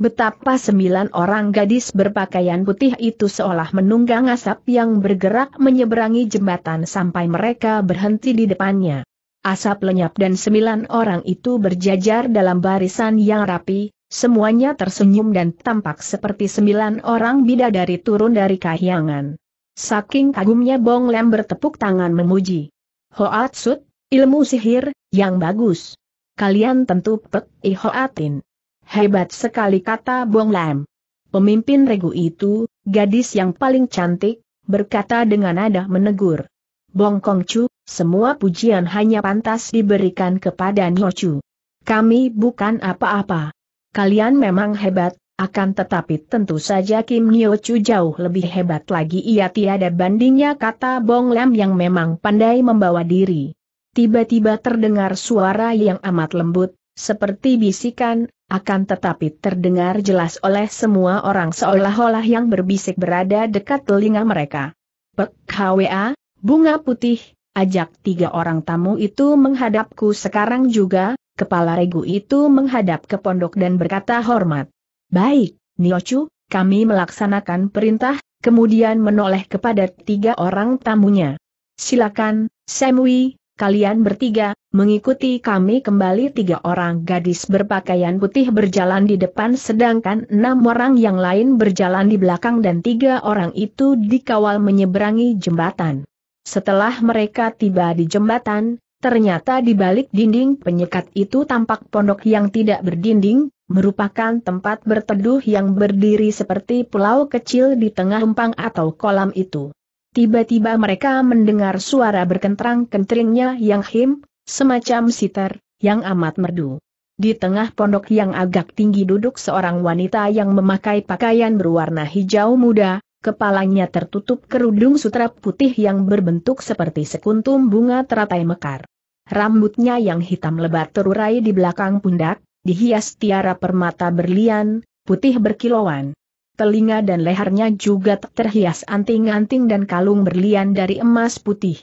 Betapa sembilan orang gadis berpakaian putih itu seolah menunggang asap yang bergerak menyeberangi jembatan sampai mereka berhenti di depannya. Asap lenyap dan sembilan orang itu berjajar dalam barisan yang rapi, semuanya tersenyum dan tampak seperti sembilan orang bidadari turun dari kahyangan. Saking kagumnya Bong Lem bertepuk tangan memuji. Hoatsut, ilmu sihir, yang bagus. Kalian tentu pek ihoatin. Hebat sekali kata Bong Lam. Pemimpin regu itu, gadis yang paling cantik, berkata dengan nada menegur. Bong Kong Chu, semua pujian hanya pantas diberikan kepada Nio Chu. Kami bukan apa-apa. Kalian memang hebat, akan tetapi tentu saja Kim Nio Chu jauh lebih hebat lagi ia tiada bandingnya kata Bong Lam yang memang pandai membawa diri. Tiba-tiba terdengar suara yang amat lembut, seperti bisikan, akan tetapi terdengar jelas oleh semua orang seolah-olah yang berbisik berada dekat telinga mereka. Pek HWA, bunga putih, ajak tiga orang tamu itu menghadapku sekarang juga, kepala regu itu menghadap ke pondok dan berkata hormat. Baik, Niochu, kami melaksanakan perintah, kemudian menoleh kepada tiga orang tamunya. Silakan, Semui, kalian bertiga, Mengikuti kami kembali tiga orang gadis berpakaian putih berjalan di depan sedangkan enam orang yang lain berjalan di belakang dan tiga orang itu dikawal menyeberangi jembatan. Setelah mereka tiba di jembatan, ternyata di balik dinding penyekat itu tampak pondok yang tidak berdinding, merupakan tempat berteduh yang berdiri seperti pulau kecil di tengah umpang atau kolam itu. Tiba-tiba mereka mendengar suara berkentrang-kentringnya yang him, semacam sitar, yang amat merdu. Di tengah pondok yang agak tinggi duduk seorang wanita yang memakai pakaian berwarna hijau muda, kepalanya tertutup kerudung sutra putih yang berbentuk seperti sekuntum bunga teratai mekar. Rambutnya yang hitam lebat terurai di belakang pundak, dihias tiara permata berlian, putih berkilauan. Telinga dan lehernya juga terhias anting-anting dan kalung berlian dari emas putih.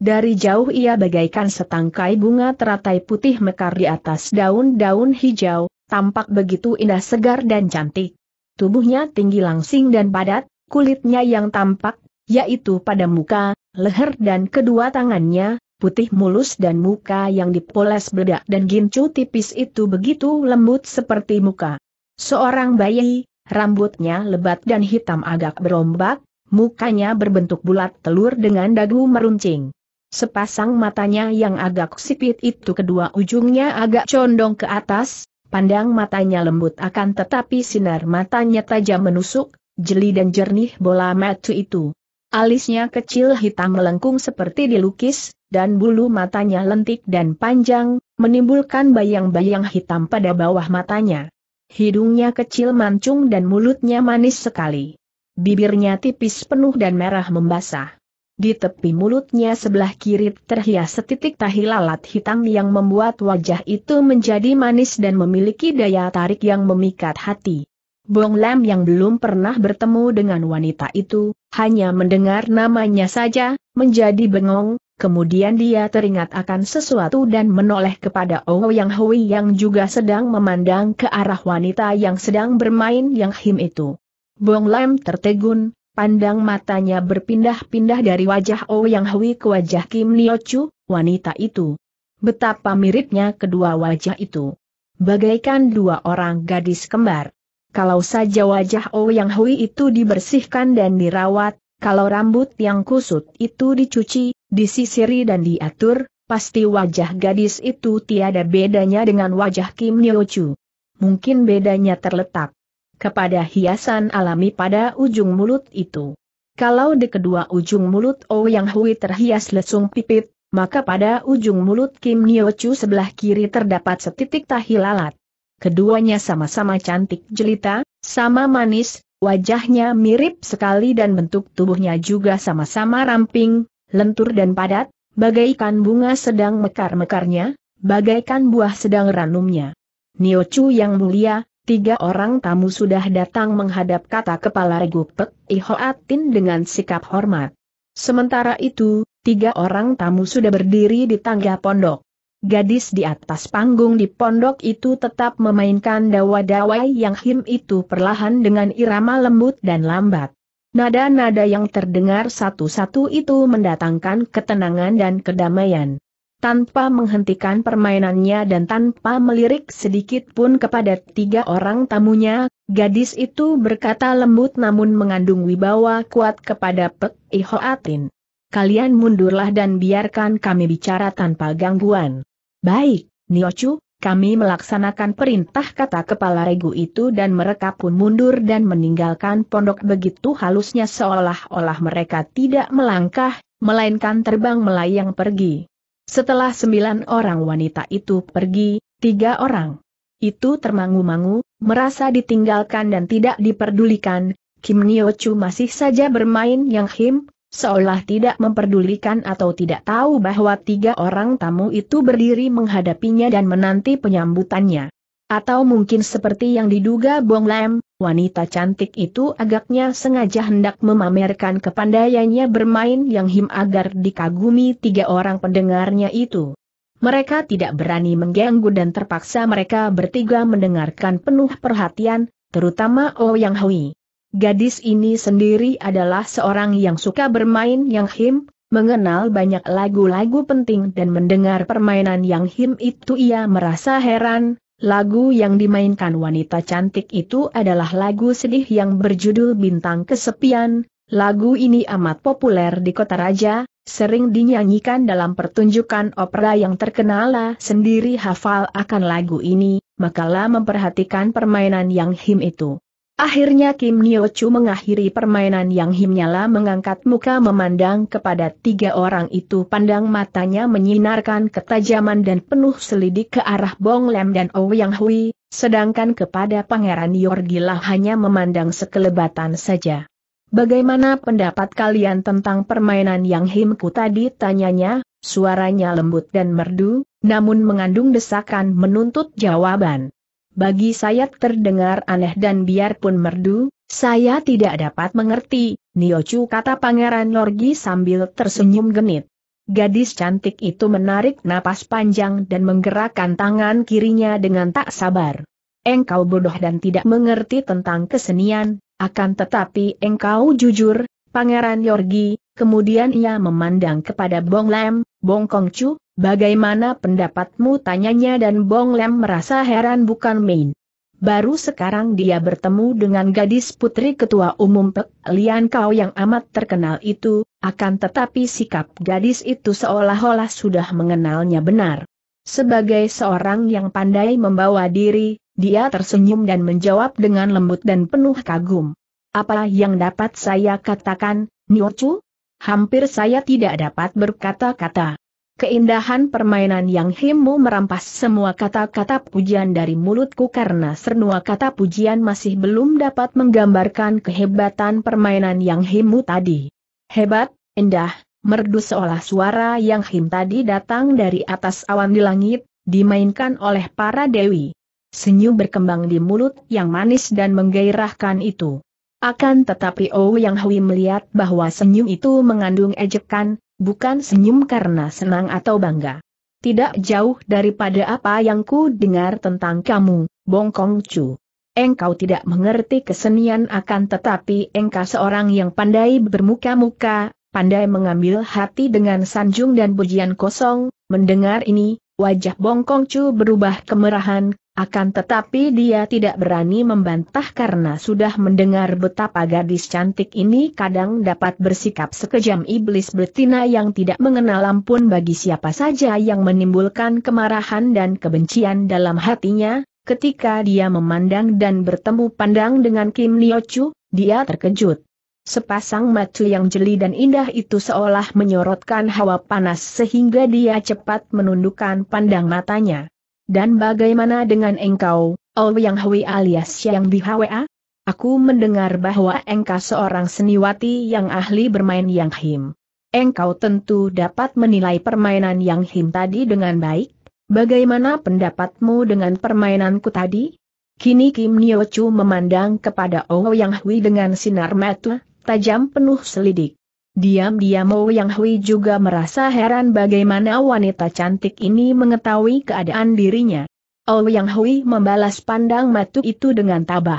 Dari jauh ia bagaikan setangkai bunga teratai putih mekar di atas daun-daun hijau, tampak begitu indah segar dan cantik. Tubuhnya tinggi langsing dan padat, kulitnya yang tampak, yaitu pada muka, leher dan kedua tangannya, putih mulus dan muka yang dipoles bedak dan gincu tipis itu begitu lembut seperti muka. Seorang bayi, rambutnya lebat dan hitam agak berombak, mukanya berbentuk bulat telur dengan dagu meruncing. Sepasang matanya yang agak sipit itu kedua ujungnya agak condong ke atas, pandang matanya lembut akan tetapi sinar matanya tajam menusuk, jeli dan jernih bola mata itu. Alisnya kecil hitam melengkung seperti dilukis, dan bulu matanya lentik dan panjang, menimbulkan bayang-bayang hitam pada bawah matanya. Hidungnya kecil mancung dan mulutnya manis sekali. Bibirnya tipis penuh dan merah membasah. Di tepi mulutnya sebelah kiri terhias setitik tahi lalat hitam yang membuat wajah itu menjadi manis dan memiliki daya tarik yang memikat hati. Bong Lam yang belum pernah bertemu dengan wanita itu, hanya mendengar namanya saja, menjadi bengong, kemudian dia teringat akan sesuatu dan menoleh kepada Ong Yang Hui yang juga sedang memandang ke arah wanita yang sedang bermain Yang Him itu. Bong Lam tertegun, Pandang matanya berpindah-pindah dari wajah Oh Yang Hui ke wajah Kim Nio Chu, wanita itu. Betapa miripnya kedua wajah itu. Bagaikan dua orang gadis kembar. Kalau saja wajah Oh Yang Hui itu dibersihkan dan dirawat, kalau rambut yang kusut itu dicuci, disisiri dan diatur, pasti wajah gadis itu tiada bedanya dengan wajah Kim Nio Chu. Mungkin bedanya terletak kepada hiasan alami pada ujung mulut itu. Kalau di kedua ujung mulut Oh Yang Hui terhias lesung pipit, maka pada ujung mulut Kim Nyo Chu sebelah kiri terdapat setitik tahi lalat. Keduanya sama-sama cantik jelita, sama manis, wajahnya mirip sekali dan bentuk tubuhnya juga sama-sama ramping, lentur dan padat, bagaikan bunga sedang mekar-mekarnya, bagaikan buah sedang ranumnya. Nio Chu yang mulia, Tiga orang tamu sudah datang menghadap kata kepala Regu Pek Ihoatin dengan sikap hormat. Sementara itu, tiga orang tamu sudah berdiri di tangga pondok. Gadis di atas panggung di pondok itu tetap memainkan dawa dawa yang him itu perlahan dengan irama lembut dan lambat. Nada-nada yang terdengar satu-satu itu mendatangkan ketenangan dan kedamaian tanpa menghentikan permainannya dan tanpa melirik sedikit pun kepada tiga orang tamunya, gadis itu berkata lembut namun mengandung wibawa kuat kepada Pek Ihoatin. Kalian mundurlah dan biarkan kami bicara tanpa gangguan. Baik, Niochu, kami melaksanakan perintah kata kepala regu itu dan mereka pun mundur dan meninggalkan pondok begitu halusnya seolah-olah mereka tidak melangkah, melainkan terbang melayang pergi. Setelah sembilan orang wanita itu pergi, tiga orang itu termangu-mangu, merasa ditinggalkan dan tidak diperdulikan, Kim Niochu masih saja bermain yang him, seolah tidak memperdulikan atau tidak tahu bahwa tiga orang tamu itu berdiri menghadapinya dan menanti penyambutannya. Atau mungkin seperti yang diduga Bong Lam. Wanita cantik itu agaknya sengaja hendak memamerkan kepandaiannya bermain yang him agar dikagumi tiga orang pendengarnya itu. Mereka tidak berani mengganggu dan terpaksa mereka bertiga mendengarkan penuh perhatian, terutama Oh Yang Hui. Gadis ini sendiri adalah seorang yang suka bermain yang him, mengenal banyak lagu-lagu penting dan mendengar permainan yang him itu ia merasa heran, Lagu yang dimainkan wanita cantik itu adalah lagu sedih yang berjudul Bintang Kesepian. Lagu ini amat populer di kota raja, sering dinyanyikan dalam pertunjukan opera yang terkenal ah, sendiri hafal akan lagu ini, makalah memperhatikan permainan yang him itu. Akhirnya Kim Chu mengakhiri permainan yang Himnyala mengangkat muka memandang kepada tiga orang itu pandang matanya menyinarkan ketajaman dan penuh selidik ke arah Bong Lem dan Ouyang Hui, sedangkan kepada Pangeran Yorgilah hanya memandang sekelebatan saja. Bagaimana pendapat kalian tentang permainan yang Himku tadi tanyanya, suaranya lembut dan merdu, namun mengandung desakan menuntut jawaban. Bagi saya terdengar aneh dan biarpun merdu, saya tidak dapat mengerti, Niochu kata Pangeran Norgi sambil tersenyum genit. Gadis cantik itu menarik napas panjang dan menggerakkan tangan kirinya dengan tak sabar. Engkau bodoh dan tidak mengerti tentang kesenian, akan tetapi engkau jujur, Pangeran Yorgi, kemudian ia memandang kepada Bong Lam, Bong Kongcu, Bagaimana pendapatmu tanyanya dan Bong Lem merasa heran bukan main. Baru sekarang dia bertemu dengan gadis putri ketua umum Pek Lian Kau yang amat terkenal itu, akan tetapi sikap gadis itu seolah-olah sudah mengenalnya benar. Sebagai seorang yang pandai membawa diri, dia tersenyum dan menjawab dengan lembut dan penuh kagum. Apa yang dapat saya katakan, Niochu? Hampir saya tidak dapat berkata-kata. Keindahan permainan yang himmu merampas semua kata-kata pujian dari mulutku karena semua kata pujian masih belum dapat menggambarkan kehebatan permainan yang himmu tadi. Hebat, indah, merdu seolah suara yang him tadi datang dari atas awan di langit, dimainkan oleh para dewi. Senyum berkembang di mulut yang manis dan menggairahkan itu. Akan tetapi Oh Yang Hui melihat bahwa senyum itu mengandung ejekan, bukan senyum karena senang atau bangga. Tidak jauh daripada apa yang ku dengar tentang kamu, Bongkong Chu. Engkau tidak mengerti kesenian akan tetapi engkau seorang yang pandai bermuka-muka, pandai mengambil hati dengan sanjung dan pujian kosong, mendengar ini, wajah Bongkong Chu berubah kemerahan, akan tetapi dia tidak berani membantah karena sudah mendengar betapa gadis cantik ini kadang dapat bersikap sekejam iblis betina yang tidak mengenal ampun bagi siapa saja yang menimbulkan kemarahan dan kebencian dalam hatinya. Ketika dia memandang dan bertemu pandang dengan Kim Chu, dia terkejut. Sepasang mata yang jeli dan indah itu seolah menyorotkan hawa panas sehingga dia cepat menundukkan pandang matanya. Dan bagaimana dengan engkau, Oh Yang Hui alias Yang Bihwa? Aku mendengar bahwa engkau seorang seniwati yang ahli bermain Yang Him. Engkau tentu dapat menilai permainan Yang Him tadi dengan baik. Bagaimana pendapatmu dengan permainanku tadi? Kini Kim Nyo Chu memandang kepada Oh Yang Hui dengan sinar mata, tajam penuh selidik. Diam-diam Yang Hui juga merasa heran bagaimana wanita cantik ini mengetahui keadaan dirinya. Yang Hui membalas pandang matu itu dengan tabah.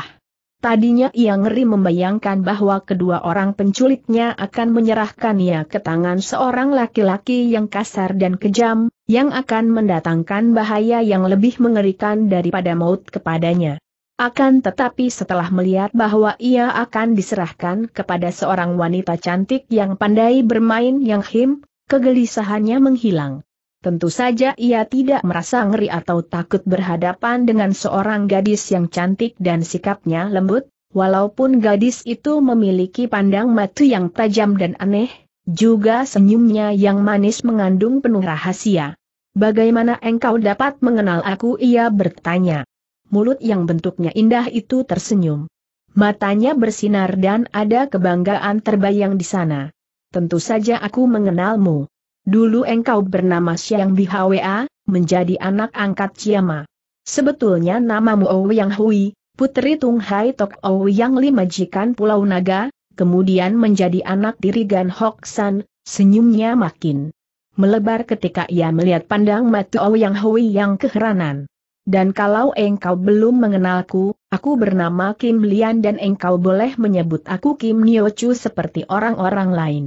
Tadinya ia ngeri membayangkan bahwa kedua orang penculiknya akan menyerahkan ia ke tangan seorang laki-laki yang kasar dan kejam, yang akan mendatangkan bahaya yang lebih mengerikan daripada maut kepadanya. Akan tetapi setelah melihat bahwa ia akan diserahkan kepada seorang wanita cantik yang pandai bermain yang him, kegelisahannya menghilang. Tentu saja ia tidak merasa ngeri atau takut berhadapan dengan seorang gadis yang cantik dan sikapnya lembut, walaupun gadis itu memiliki pandang mata yang tajam dan aneh, juga senyumnya yang manis mengandung penuh rahasia. Bagaimana engkau dapat mengenal aku ia bertanya mulut yang bentuknya indah itu tersenyum. Matanya bersinar dan ada kebanggaan terbayang di sana. Tentu saja aku mengenalmu. Dulu engkau bernama Siang Bihwa, menjadi anak angkat Ciama. Sebetulnya namamu Ouyang Hui, putri Tung Hai Tok Ouyang Li majikan Pulau Naga, kemudian menjadi anak Gan Hok San, senyumnya makin melebar ketika ia melihat pandang mata Ouyang Hui yang keheranan. Dan kalau engkau belum mengenalku, aku bernama Kim Lian dan engkau boleh menyebut aku Kim Niochu seperti orang-orang lain.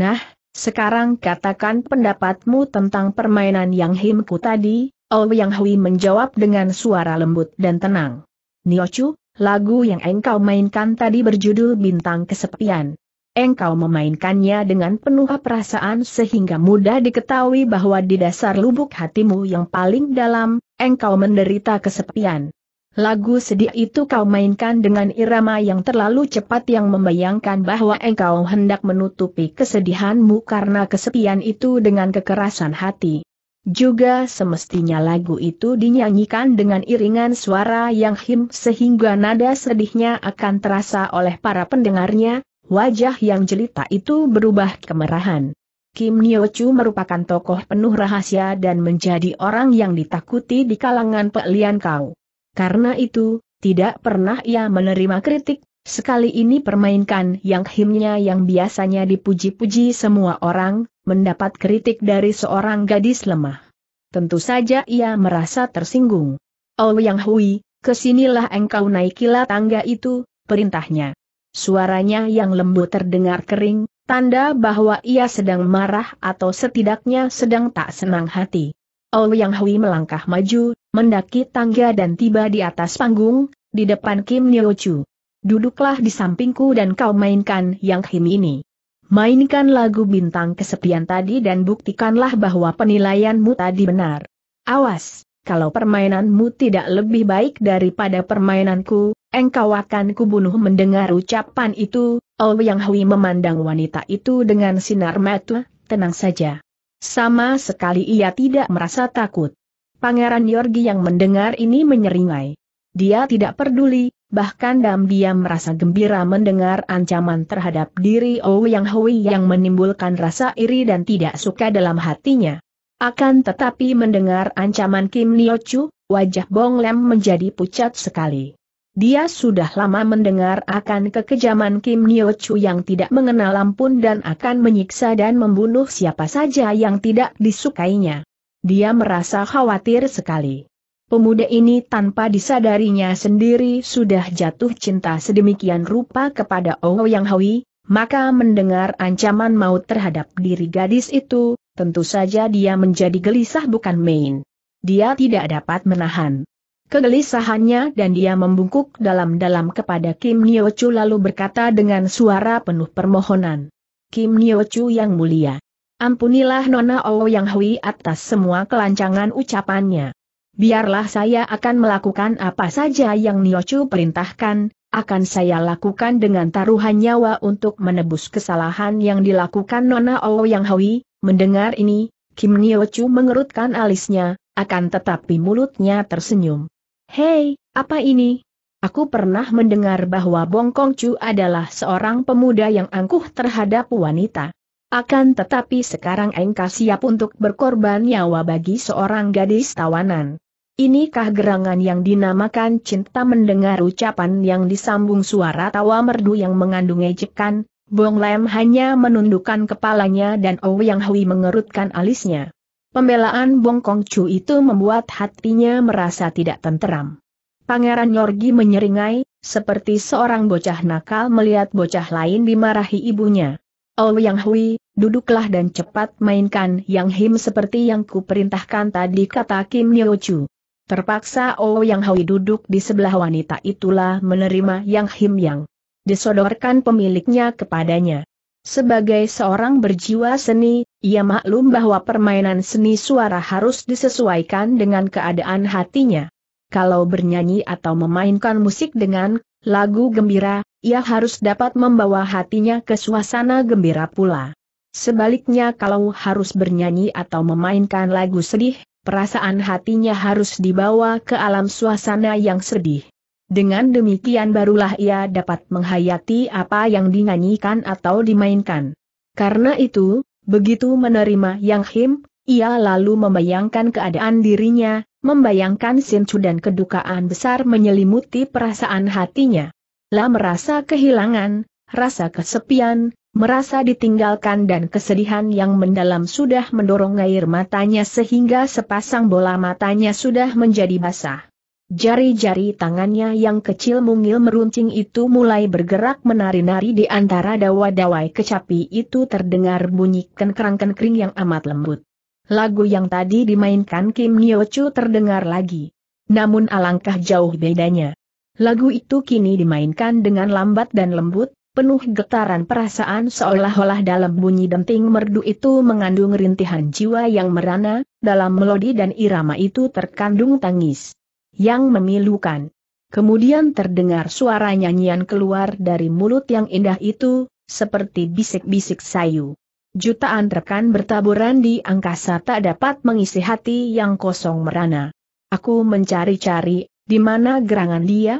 Nah, sekarang katakan pendapatmu tentang permainan yang himku tadi, Oh Yang Hui menjawab dengan suara lembut dan tenang. Niochu, lagu yang engkau mainkan tadi berjudul Bintang Kesepian engkau memainkannya dengan penuh perasaan sehingga mudah diketahui bahwa di dasar lubuk hatimu yang paling dalam, engkau menderita kesepian. Lagu sedih itu kau mainkan dengan irama yang terlalu cepat yang membayangkan bahwa engkau hendak menutupi kesedihanmu karena kesepian itu dengan kekerasan hati. Juga semestinya lagu itu dinyanyikan dengan iringan suara yang him sehingga nada sedihnya akan terasa oleh para pendengarnya, Wajah yang jelita itu berubah kemerahan. Kim Chu merupakan tokoh penuh rahasia dan menjadi orang yang ditakuti di kalangan pelian kau. Karena itu, tidak pernah ia menerima kritik, sekali ini permainkan yang himnya yang biasanya dipuji-puji semua orang, mendapat kritik dari seorang gadis lemah. Tentu saja ia merasa tersinggung. Oh Yang Hui, kesinilah engkau naikilah tangga itu, perintahnya. Suaranya yang lembut terdengar kering, tanda bahwa ia sedang marah atau setidaknya sedang tak senang hati. Oh Yang Hui melangkah maju, mendaki tangga dan tiba di atas panggung, di depan Kim Nyo Chu. Duduklah di sampingku dan kau mainkan Yang Him ini. Mainkan lagu bintang kesepian tadi dan buktikanlah bahwa penilaianmu tadi benar. Awas, kalau permainanmu tidak lebih baik daripada permainanku, engkau akan kubunuh mendengar ucapan itu, Oh Yang Hui memandang wanita itu dengan sinar mata, tenang saja. Sama sekali ia tidak merasa takut. Pangeran Yorgi yang mendengar ini menyeringai. Dia tidak peduli, bahkan dam dia merasa gembira mendengar ancaman terhadap diri Oh Yang Hui yang menimbulkan rasa iri dan tidak suka dalam hatinya. Akan tetapi mendengar ancaman Kim Nio Chu, wajah Bong Lem menjadi pucat sekali. Dia sudah lama mendengar akan kekejaman Kim Nio Chu yang tidak mengenal ampun dan akan menyiksa dan membunuh siapa saja yang tidak disukainya. Dia merasa khawatir sekali. Pemuda ini tanpa disadarinya sendiri sudah jatuh cinta sedemikian rupa kepada Ouyang Yang Hui, maka mendengar ancaman maut terhadap diri gadis itu, Tentu saja dia menjadi gelisah bukan main. Dia tidak dapat menahan kegelisahannya dan dia membungkuk dalam-dalam kepada Kim Niochu lalu berkata dengan suara penuh permohonan. Kim Niochu yang mulia. Ampunilah Nona Oh Yang Hui atas semua kelancangan ucapannya. Biarlah saya akan melakukan apa saja yang Niochu perintahkan, akan saya lakukan dengan taruhan nyawa untuk menebus kesalahan yang dilakukan Nona Oh Yang Hui, Mendengar ini, Kim Nio Chu mengerutkan alisnya, akan tetapi mulutnya tersenyum. Hei, apa ini? Aku pernah mendengar bahwa Kong Chu adalah seorang pemuda yang angkuh terhadap wanita. Akan tetapi sekarang engkau siap untuk berkorban nyawa bagi seorang gadis tawanan. Inikah gerangan yang dinamakan cinta mendengar ucapan yang disambung suara tawa merdu yang mengandung ejekan, Bong Lem hanya menundukkan kepalanya dan Ou oh Yang Hui mengerutkan alisnya. Pembelaan Bong Kong Chu itu membuat hatinya merasa tidak tenteram. Pangeran Yorgi menyeringai, seperti seorang bocah nakal melihat bocah lain dimarahi ibunya. Oh Yang Hui, duduklah dan cepat mainkan Yang Him seperti yang kuperintahkan tadi kata Kim Nyo Chu. Terpaksa Oh Yang Hui duduk di sebelah wanita itulah menerima Yang Him Yang disodorkan pemiliknya kepadanya. Sebagai seorang berjiwa seni, ia maklum bahwa permainan seni suara harus disesuaikan dengan keadaan hatinya. Kalau bernyanyi atau memainkan musik dengan lagu gembira, ia harus dapat membawa hatinya ke suasana gembira pula. Sebaliknya kalau harus bernyanyi atau memainkan lagu sedih, perasaan hatinya harus dibawa ke alam suasana yang sedih. Dengan demikian barulah ia dapat menghayati apa yang dinyanyikan atau dimainkan. Karena itu, begitu menerima Yang Him, ia lalu membayangkan keadaan dirinya, membayangkan Sincu dan kedukaan besar menyelimuti perasaan hatinya. La merasa kehilangan, rasa kesepian, merasa ditinggalkan dan kesedihan yang mendalam sudah mendorong air matanya sehingga sepasang bola matanya sudah menjadi basah. Jari-jari tangannya yang kecil mungil meruncing itu mulai bergerak menari-nari di antara dawa dawai kecapi itu terdengar bunyi kenkerang-kenkering yang amat lembut. Lagu yang tadi dimainkan Kim Chu terdengar lagi. Namun alangkah jauh bedanya. Lagu itu kini dimainkan dengan lambat dan lembut, penuh getaran perasaan seolah-olah dalam bunyi denting merdu itu mengandung rintihan jiwa yang merana, dalam melodi dan irama itu terkandung tangis yang memilukan. Kemudian terdengar suara nyanyian keluar dari mulut yang indah itu, seperti bisik-bisik sayu. Jutaan rekan bertaburan di angkasa tak dapat mengisi hati yang kosong merana. Aku mencari-cari, di mana gerangan dia?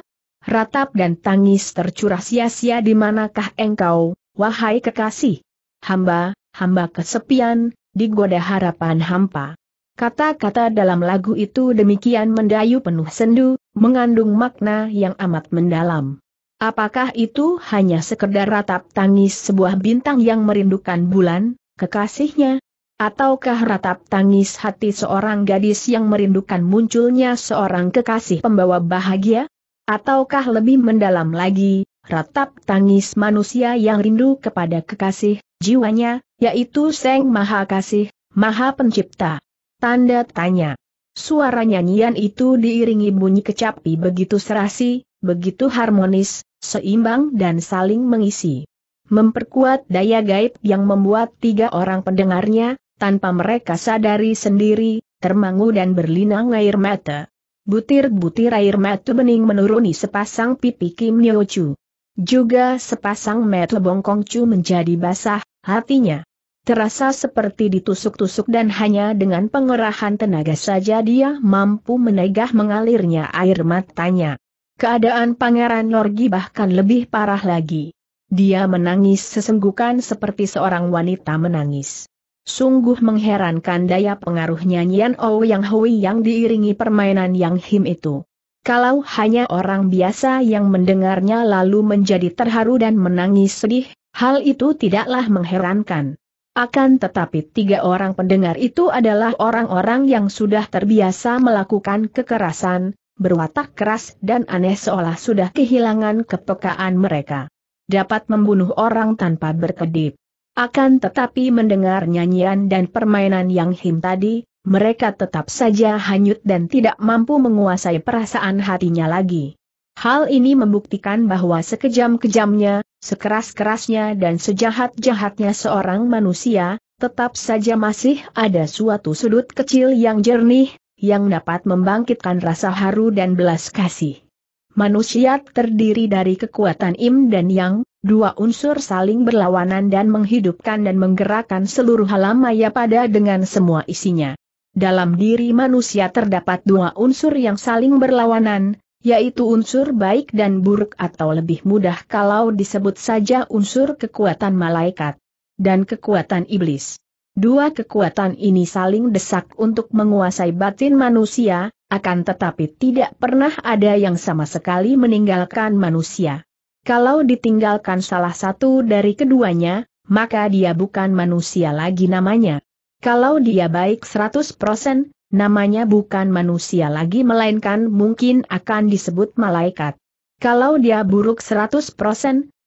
Ratap dan tangis tercurah sia-sia di manakah engkau, wahai kekasih? Hamba, hamba kesepian, digoda harapan hampa. Kata-kata dalam lagu itu demikian mendayu penuh sendu, mengandung makna yang amat mendalam. Apakah itu hanya sekedar ratap tangis sebuah bintang yang merindukan bulan, kekasihnya? Ataukah ratap tangis hati seorang gadis yang merindukan munculnya seorang kekasih pembawa bahagia? Ataukah lebih mendalam lagi, ratap tangis manusia yang rindu kepada kekasih, jiwanya, yaitu Seng Maha Kasih, Maha Pencipta? Tanda tanya. Suara nyanyian itu diiringi bunyi kecapi begitu serasi, begitu harmonis, seimbang dan saling mengisi. Memperkuat daya gaib yang membuat tiga orang pendengarnya, tanpa mereka sadari sendiri, termangu dan berlinang air mata. Butir-butir air mata bening menuruni sepasang pipi Kim Nyo Chu. Juga sepasang mata bongkong Chu menjadi basah, hatinya terasa seperti ditusuk-tusuk dan hanya dengan pengerahan tenaga saja dia mampu menegah mengalirnya air matanya. Keadaan Pangeran Norgi bahkan lebih parah lagi. Dia menangis sesenggukan seperti seorang wanita menangis. Sungguh mengherankan daya pengaruh nyanyian Ou Yang Hui yang diiringi permainan Yang Him itu. Kalau hanya orang biasa yang mendengarnya lalu menjadi terharu dan menangis sedih, hal itu tidaklah mengherankan. Akan tetapi tiga orang pendengar itu adalah orang-orang yang sudah terbiasa melakukan kekerasan, berwatak keras dan aneh seolah sudah kehilangan kepekaan mereka. Dapat membunuh orang tanpa berkedip. Akan tetapi mendengar nyanyian dan permainan yang him tadi, mereka tetap saja hanyut dan tidak mampu menguasai perasaan hatinya lagi. Hal ini membuktikan bahwa sekejam-kejamnya, Sekeras-kerasnya dan sejahat-jahatnya seorang manusia, tetap saja masih ada suatu sudut kecil yang jernih, yang dapat membangkitkan rasa haru dan belas kasih. Manusia terdiri dari kekuatan im dan yang, dua unsur saling berlawanan dan menghidupkan dan menggerakkan seluruh alam maya pada dengan semua isinya. Dalam diri manusia terdapat dua unsur yang saling berlawanan, yaitu unsur baik dan buruk atau lebih mudah kalau disebut saja unsur kekuatan malaikat dan kekuatan iblis. Dua kekuatan ini saling desak untuk menguasai batin manusia, akan tetapi tidak pernah ada yang sama sekali meninggalkan manusia. Kalau ditinggalkan salah satu dari keduanya, maka dia bukan manusia lagi namanya. Kalau dia baik 100%, Namanya bukan manusia lagi melainkan mungkin akan disebut malaikat. Kalau dia buruk 100%,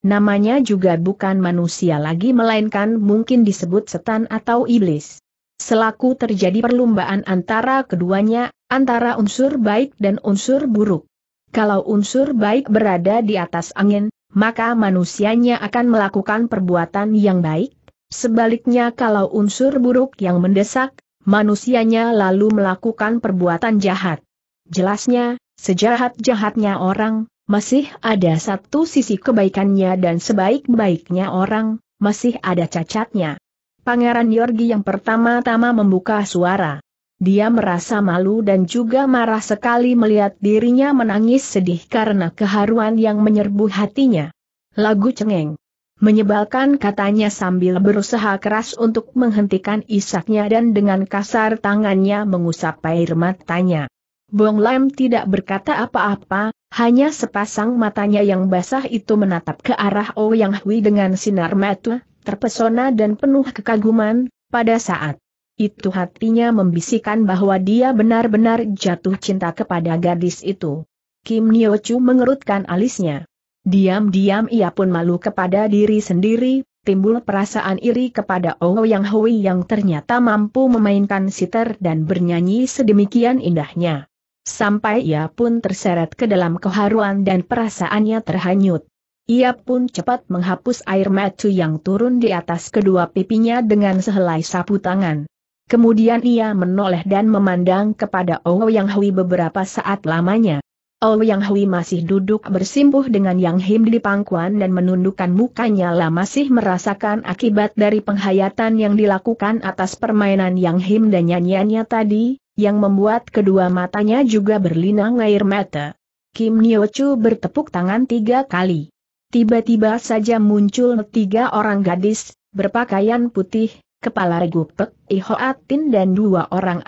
namanya juga bukan manusia lagi melainkan mungkin disebut setan atau iblis. Selaku terjadi perlombaan antara keduanya, antara unsur baik dan unsur buruk. Kalau unsur baik berada di atas angin, maka manusianya akan melakukan perbuatan yang baik. Sebaliknya kalau unsur buruk yang mendesak, manusianya lalu melakukan perbuatan jahat. Jelasnya, sejahat-jahatnya orang, masih ada satu sisi kebaikannya dan sebaik-baiknya orang, masih ada cacatnya. Pangeran Yorgi yang pertama-tama membuka suara. Dia merasa malu dan juga marah sekali melihat dirinya menangis sedih karena keharuan yang menyerbu hatinya. Lagu cengeng. Menyebalkan katanya sambil berusaha keras untuk menghentikan isaknya dan dengan kasar tangannya mengusap air matanya. Bong Lam tidak berkata apa-apa, hanya sepasang matanya yang basah itu menatap ke arah Oh Yang Hui dengan sinar mata, terpesona dan penuh kekaguman, pada saat itu hatinya membisikkan bahwa dia benar-benar jatuh cinta kepada gadis itu. Kim Nyo Chu mengerutkan alisnya. Diam-diam ia pun malu kepada diri sendiri, timbul perasaan iri kepada Ongo Yang Hui yang ternyata mampu memainkan sitar dan bernyanyi sedemikian indahnya. Sampai ia pun terseret ke dalam keharuan dan perasaannya terhanyut. Ia pun cepat menghapus air mata yang turun di atas kedua pipinya dengan sehelai sapu tangan. Kemudian ia menoleh dan memandang kepada Ongo Yang Hui beberapa saat lamanya yang Hui masih duduk bersimpuh dengan Yang Him di pangkuan dan menundukkan mukanya lah masih merasakan akibat dari penghayatan yang dilakukan atas permainan Yang Him dan nyanyiannya tadi, yang membuat kedua matanya juga berlinang air mata. Kim Chu bertepuk tangan tiga kali. Tiba-tiba saja muncul tiga orang gadis, berpakaian putih, kepala regupek, Ihoatin dan dua orang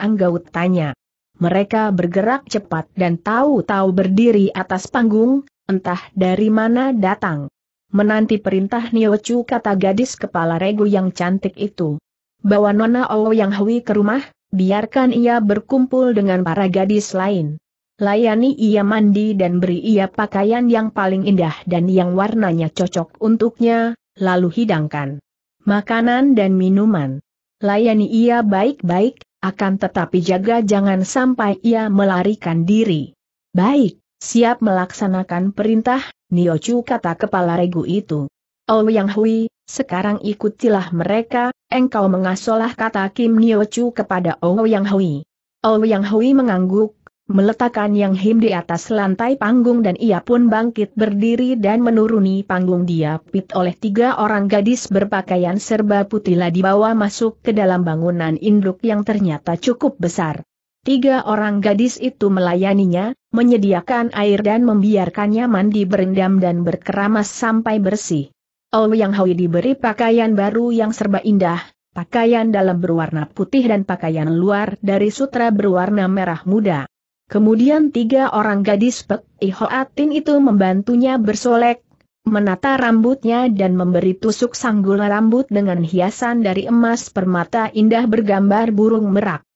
tanya mereka bergerak cepat dan tahu-tahu berdiri atas panggung, entah dari mana datang. Menanti perintah Niochu kata gadis kepala regu yang cantik itu. Bawa Nona Owo yang Hui ke rumah, biarkan ia berkumpul dengan para gadis lain. Layani ia mandi dan beri ia pakaian yang paling indah dan yang warnanya cocok untuknya, lalu hidangkan makanan dan minuman. Layani ia baik-baik, akan tetapi jaga jangan sampai ia melarikan diri. Baik, siap melaksanakan perintah, Niochu kata kepala regu itu. Oh Yang Hui, sekarang ikutilah mereka, engkau mengasolah kata Kim Niochu kepada Oh Yang Hui. Oh Yang Hui mengangguk, meletakkan Yang Him di atas lantai panggung dan ia pun bangkit berdiri dan menuruni panggung dia diapit oleh tiga orang gadis berpakaian serba putih dibawa masuk ke dalam bangunan induk yang ternyata cukup besar. Tiga orang gadis itu melayaninya, menyediakan air dan membiarkannya mandi berendam dan berkeramas sampai bersih. Oh Yang Hui diberi pakaian baru yang serba indah, pakaian dalam berwarna putih dan pakaian luar dari sutra berwarna merah muda. Kemudian tiga orang gadis Pek Ihoatin itu membantunya bersolek, menata rambutnya dan memberi tusuk sanggul rambut dengan hiasan dari emas permata indah bergambar burung merak.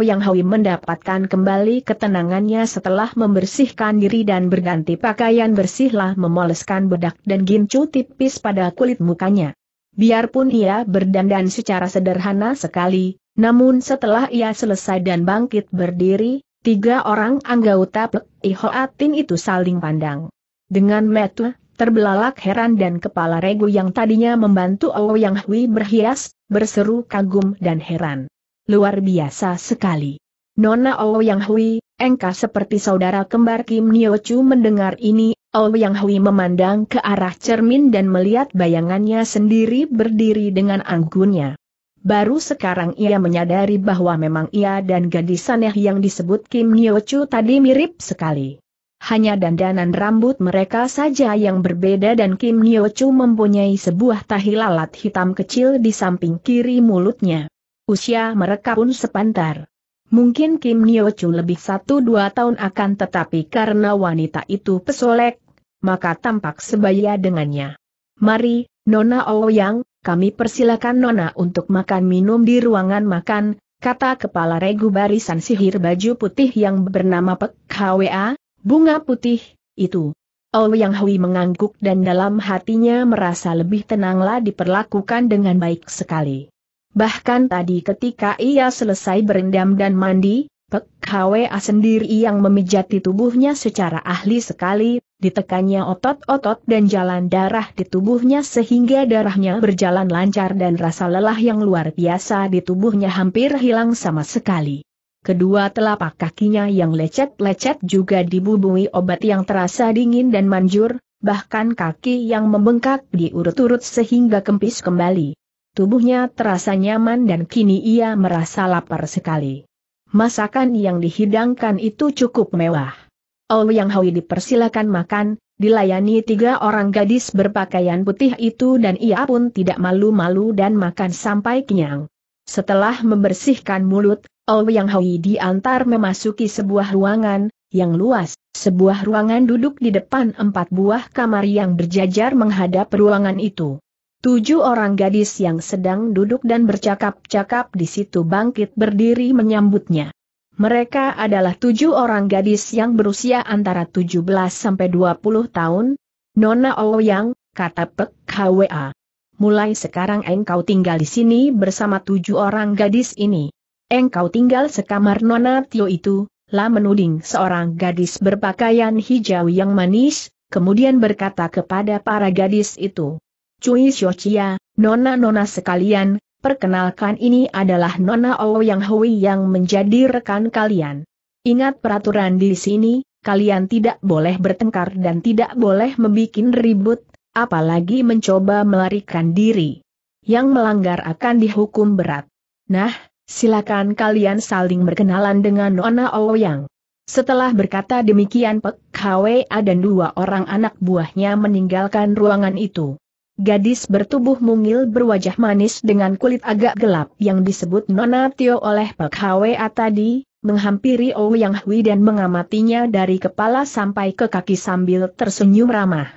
yang Hawi mendapatkan kembali ketenangannya setelah membersihkan diri dan berganti pakaian bersihlah memoleskan bedak dan gincu tipis pada kulit mukanya. Biarpun ia berdandan secara sederhana sekali, namun setelah ia selesai dan bangkit berdiri, Tiga orang anggota Ihoatin itu saling pandang. Dengan metu, terbelalak heran dan kepala regu yang tadinya membantu Ouyang Hui berhias, berseru kagum dan heran. Luar biasa sekali. Nona Ouyang Hui, engkau seperti saudara kembar Kim Nio Chu mendengar ini, Ouyang Hui memandang ke arah cermin dan melihat bayangannya sendiri berdiri dengan anggunnya. Baru sekarang ia menyadari bahwa memang ia dan gadis aneh yang disebut Kim Nyo Chu tadi mirip sekali. Hanya dandanan rambut mereka saja yang berbeda dan Kim Nyo Chu mempunyai sebuah tahi lalat hitam kecil di samping kiri mulutnya. Usia mereka pun sepantar. Mungkin Kim Nyo Chu lebih satu dua tahun akan tetapi karena wanita itu pesolek, maka tampak sebaya dengannya. Mari, Nona Ouyang, kami persilakan Nona untuk makan minum di ruangan makan, kata kepala regu barisan sihir baju putih yang bernama Pek HWA, bunga putih, itu. Oh Yang Hui mengangguk dan dalam hatinya merasa lebih tenanglah diperlakukan dengan baik sekali. Bahkan tadi ketika ia selesai berendam dan mandi, Pek HWA sendiri yang memijati tubuhnya secara ahli sekali, ditekannya otot-otot dan jalan darah di tubuhnya sehingga darahnya berjalan lancar dan rasa lelah yang luar biasa di tubuhnya hampir hilang sama sekali. Kedua telapak kakinya yang lecet-lecet juga dibumbui obat yang terasa dingin dan manjur, bahkan kaki yang membengkak diurut-urut sehingga kempis kembali. Tubuhnya terasa nyaman dan kini ia merasa lapar sekali. Masakan yang dihidangkan itu cukup mewah yang Hui dipersilakan makan, dilayani tiga orang gadis berpakaian putih itu dan ia pun tidak malu-malu dan makan sampai kenyang. Setelah membersihkan mulut, yang Hui diantar memasuki sebuah ruangan, yang luas, sebuah ruangan duduk di depan empat buah kamar yang berjajar menghadap ruangan itu. Tujuh orang gadis yang sedang duduk dan bercakap-cakap di situ bangkit berdiri menyambutnya. Mereka adalah tujuh orang gadis yang berusia antara 17 sampai 20 tahun. Nona Ouyang, oh kata Pek Hwa. Mulai sekarang engkau tinggal di sini bersama tujuh orang gadis ini. Engkau tinggal sekamar Nona Tio itu, lah menuding seorang gadis berpakaian hijau yang manis, kemudian berkata kepada para gadis itu. Cui Xiochia, Nona-nona sekalian, Perkenalkan ini adalah Nona Yang Hui yang menjadi rekan kalian. Ingat peraturan di sini, kalian tidak boleh bertengkar dan tidak boleh membuat ribut, apalagi mencoba melarikan diri. Yang melanggar akan dihukum berat. Nah, silakan kalian saling berkenalan dengan Nona Yang. Setelah berkata demikian Pek Hwa dan dua orang anak buahnya meninggalkan ruangan itu. Gadis bertubuh mungil berwajah manis dengan kulit agak gelap yang disebut Nona Tio oleh Pak Hwa tadi, menghampiri Yang Hui dan mengamatinya dari kepala sampai ke kaki sambil tersenyum ramah.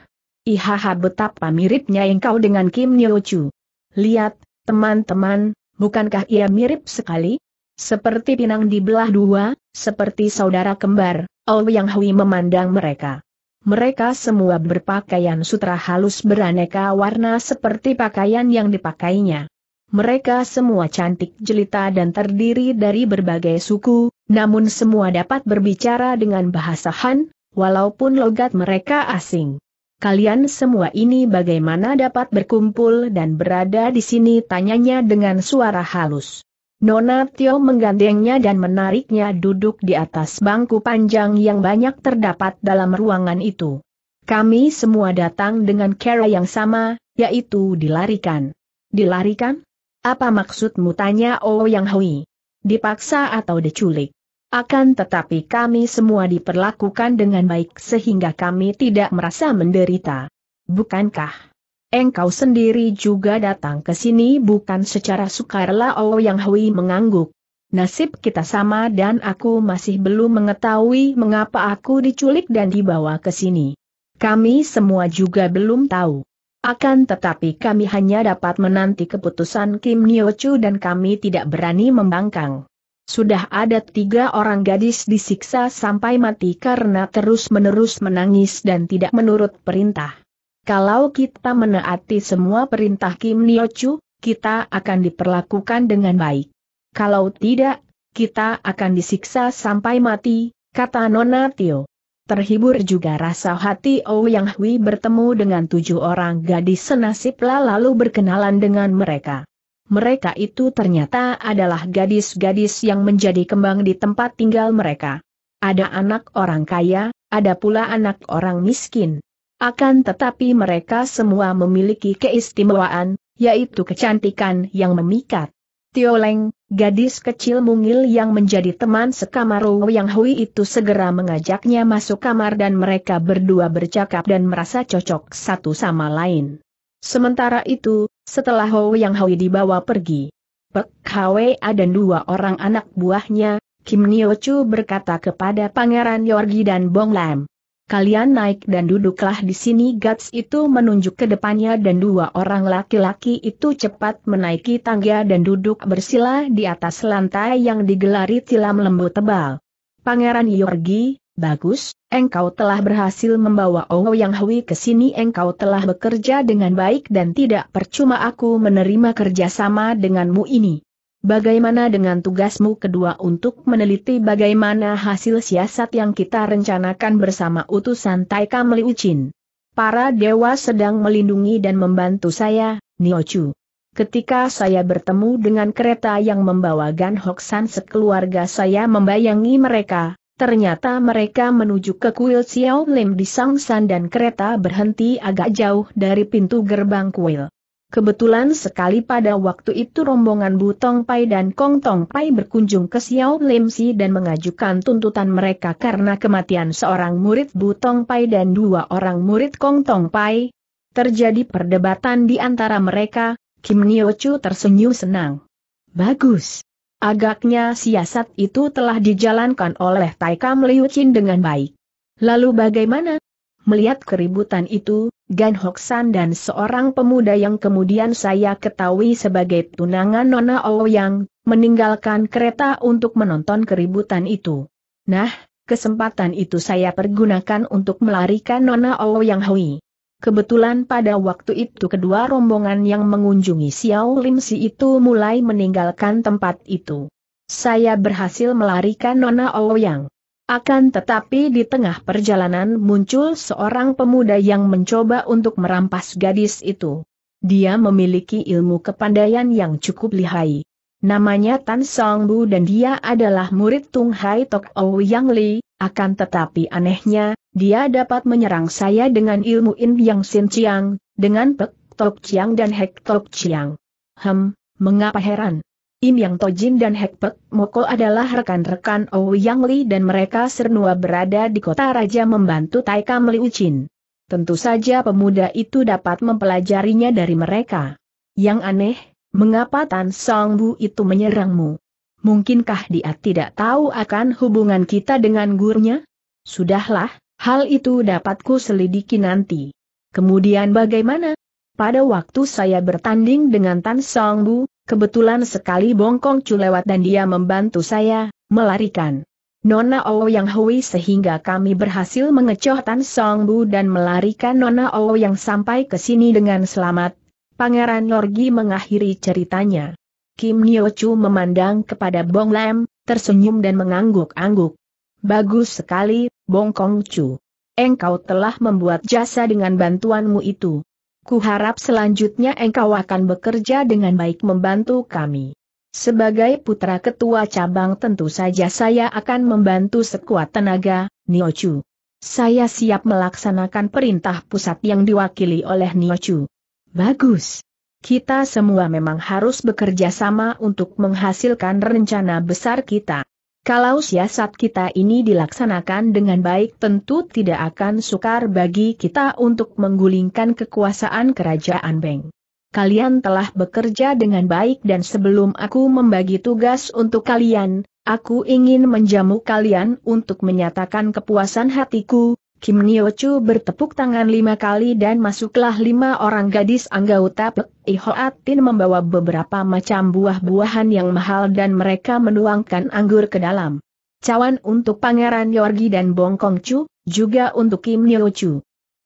Ihaha betapa miripnya engkau dengan Kim Nyo Chu. Lihat, teman-teman, bukankah ia mirip sekali? Seperti pinang di belah dua, seperti saudara kembar, Yang Hui memandang mereka. Mereka semua berpakaian sutra halus beraneka warna seperti pakaian yang dipakainya. Mereka semua cantik jelita dan terdiri dari berbagai suku, namun semua dapat berbicara dengan bahasa Han, walaupun logat mereka asing. Kalian semua ini bagaimana dapat berkumpul dan berada di sini tanyanya dengan suara halus. Nona Tio menggandengnya dan menariknya duduk di atas bangku panjang yang banyak terdapat dalam ruangan itu. Kami semua datang dengan cara yang sama, yaitu dilarikan. Dilarikan? Apa maksudmu tanya Oh Yang Hui? Dipaksa atau diculik? Akan tetapi kami semua diperlakukan dengan baik sehingga kami tidak merasa menderita. Bukankah? Engkau sendiri juga datang ke sini bukan secara sukarela oh Yang Hui mengangguk. Nasib kita sama dan aku masih belum mengetahui mengapa aku diculik dan dibawa ke sini. Kami semua juga belum tahu. Akan tetapi kami hanya dapat menanti keputusan Kim Chu dan kami tidak berani membangkang. Sudah ada tiga orang gadis disiksa sampai mati karena terus-menerus menangis dan tidak menurut perintah. Kalau kita menaati semua perintah Kim Niochu, kita akan diperlakukan dengan baik. Kalau tidak, kita akan disiksa sampai mati, kata Nona Tio. Terhibur juga rasa hati Ouyang Hui bertemu dengan tujuh orang gadis senasib lalu berkenalan dengan mereka. Mereka itu ternyata adalah gadis-gadis yang menjadi kembang di tempat tinggal mereka. Ada anak orang kaya, ada pula anak orang miskin. Akan tetapi mereka semua memiliki keistimewaan, yaitu kecantikan yang memikat. Tioleng, gadis kecil mungil yang menjadi teman sekamar Yang Hui itu segera mengajaknya masuk kamar dan mereka berdua bercakap dan merasa cocok satu sama lain. Sementara itu, setelah Yang Hui dibawa pergi, Pek Hwe dan dua orang anak buahnya, Kim Niochu berkata kepada Pangeran Yorgi dan Bong Lam, kalian naik dan duduklah di sini Gats itu menunjuk ke depannya dan dua orang laki-laki itu cepat menaiki tangga dan duduk bersila di atas lantai yang digelari tilam lembu tebal. Pangeran Yorgi, bagus, engkau telah berhasil membawa Owo Yang Hui ke sini engkau telah bekerja dengan baik dan tidak percuma aku menerima kerjasama denganmu ini. Bagaimana dengan tugasmu kedua untuk meneliti bagaimana hasil siasat yang kita rencanakan bersama utusan Taika Meliucin? Para dewa sedang melindungi dan membantu saya, Niochu. Ketika saya bertemu dengan kereta yang membawa Gan Hoksan sekeluarga saya membayangi mereka, ternyata mereka menuju ke kuil Xiao Lim di Sangsan dan kereta berhenti agak jauh dari pintu gerbang kuil. Kebetulan sekali pada waktu itu rombongan Butong Pai dan Kong Tong Pai berkunjung ke Xiao Lim Si dan mengajukan tuntutan mereka karena kematian seorang murid Butong Pai dan dua orang murid Kong Tong Pai. Terjadi perdebatan di antara mereka, Kim Nio Chu tersenyum senang. Bagus. Agaknya siasat itu telah dijalankan oleh Taikam Liu Chin dengan baik. Lalu bagaimana? Melihat keributan itu, Gan Hoksan dan seorang pemuda yang kemudian saya ketahui sebagai tunangan Nona Ouyang, meninggalkan kereta untuk menonton keributan itu. Nah, kesempatan itu saya pergunakan untuk melarikan Nona Ouyang Hui. Kebetulan pada waktu itu kedua rombongan yang mengunjungi Xiao Lim Si itu mulai meninggalkan tempat itu. Saya berhasil melarikan Nona Ouyang. Akan tetapi di tengah perjalanan muncul seorang pemuda yang mencoba untuk merampas gadis itu. Dia memiliki ilmu kepandaian yang cukup lihai. Namanya Tan Bu dan dia adalah murid Tung Hai Tok Ou Li, akan tetapi anehnya, dia dapat menyerang saya dengan ilmu In Yang Sin Chiang, dengan Pek Tok Chiang dan Hek Tok Chiang. Hem, mengapa heran? Im Yang Tojin dan Hek Pek Moko adalah rekan-rekan Ou Yang Li dan mereka sernua berada di kota raja membantu Taika Meliucin. Tentu saja pemuda itu dapat mempelajarinya dari mereka. Yang aneh, mengapa Tan Song Bu itu menyerangmu? Mungkinkah dia tidak tahu akan hubungan kita dengan gurunya? Sudahlah, hal itu dapatku selidiki nanti. Kemudian bagaimana? Pada waktu saya bertanding dengan Tan Song Bu, Kebetulan sekali Bongkong cu lewat dan dia membantu saya, melarikan. Nona Owo yang Hui sehingga kami berhasil mengecoh Tan Song Bu dan melarikan Nona Owo yang sampai ke sini dengan selamat. Pangeran Norgi mengakhiri ceritanya. Kim Nio Chu memandang kepada Bong Lam, tersenyum dan mengangguk-angguk. Bagus sekali, Bong Kong Chu. Engkau telah membuat jasa dengan bantuanmu itu. Kuharap selanjutnya engkau akan bekerja dengan baik membantu kami. Sebagai putra ketua cabang tentu saja saya akan membantu sekuat tenaga, Niochu. Saya siap melaksanakan perintah pusat yang diwakili oleh Niochu. Bagus. Kita semua memang harus bekerja sama untuk menghasilkan rencana besar kita. Kalau siasat kita ini dilaksanakan dengan baik tentu tidak akan sukar bagi kita untuk menggulingkan kekuasaan kerajaan Beng. Kalian telah bekerja dengan baik dan sebelum aku membagi tugas untuk kalian, aku ingin menjamu kalian untuk menyatakan kepuasan hatiku, Kim Nio Chu bertepuk tangan lima kali dan masuklah lima orang gadis anggota Ihoatin membawa beberapa macam buah-buahan yang mahal dan mereka menuangkan anggur ke dalam. Cawan untuk Pangeran Yorgi dan Bongkong Chu, juga untuk Kim Nio Chu.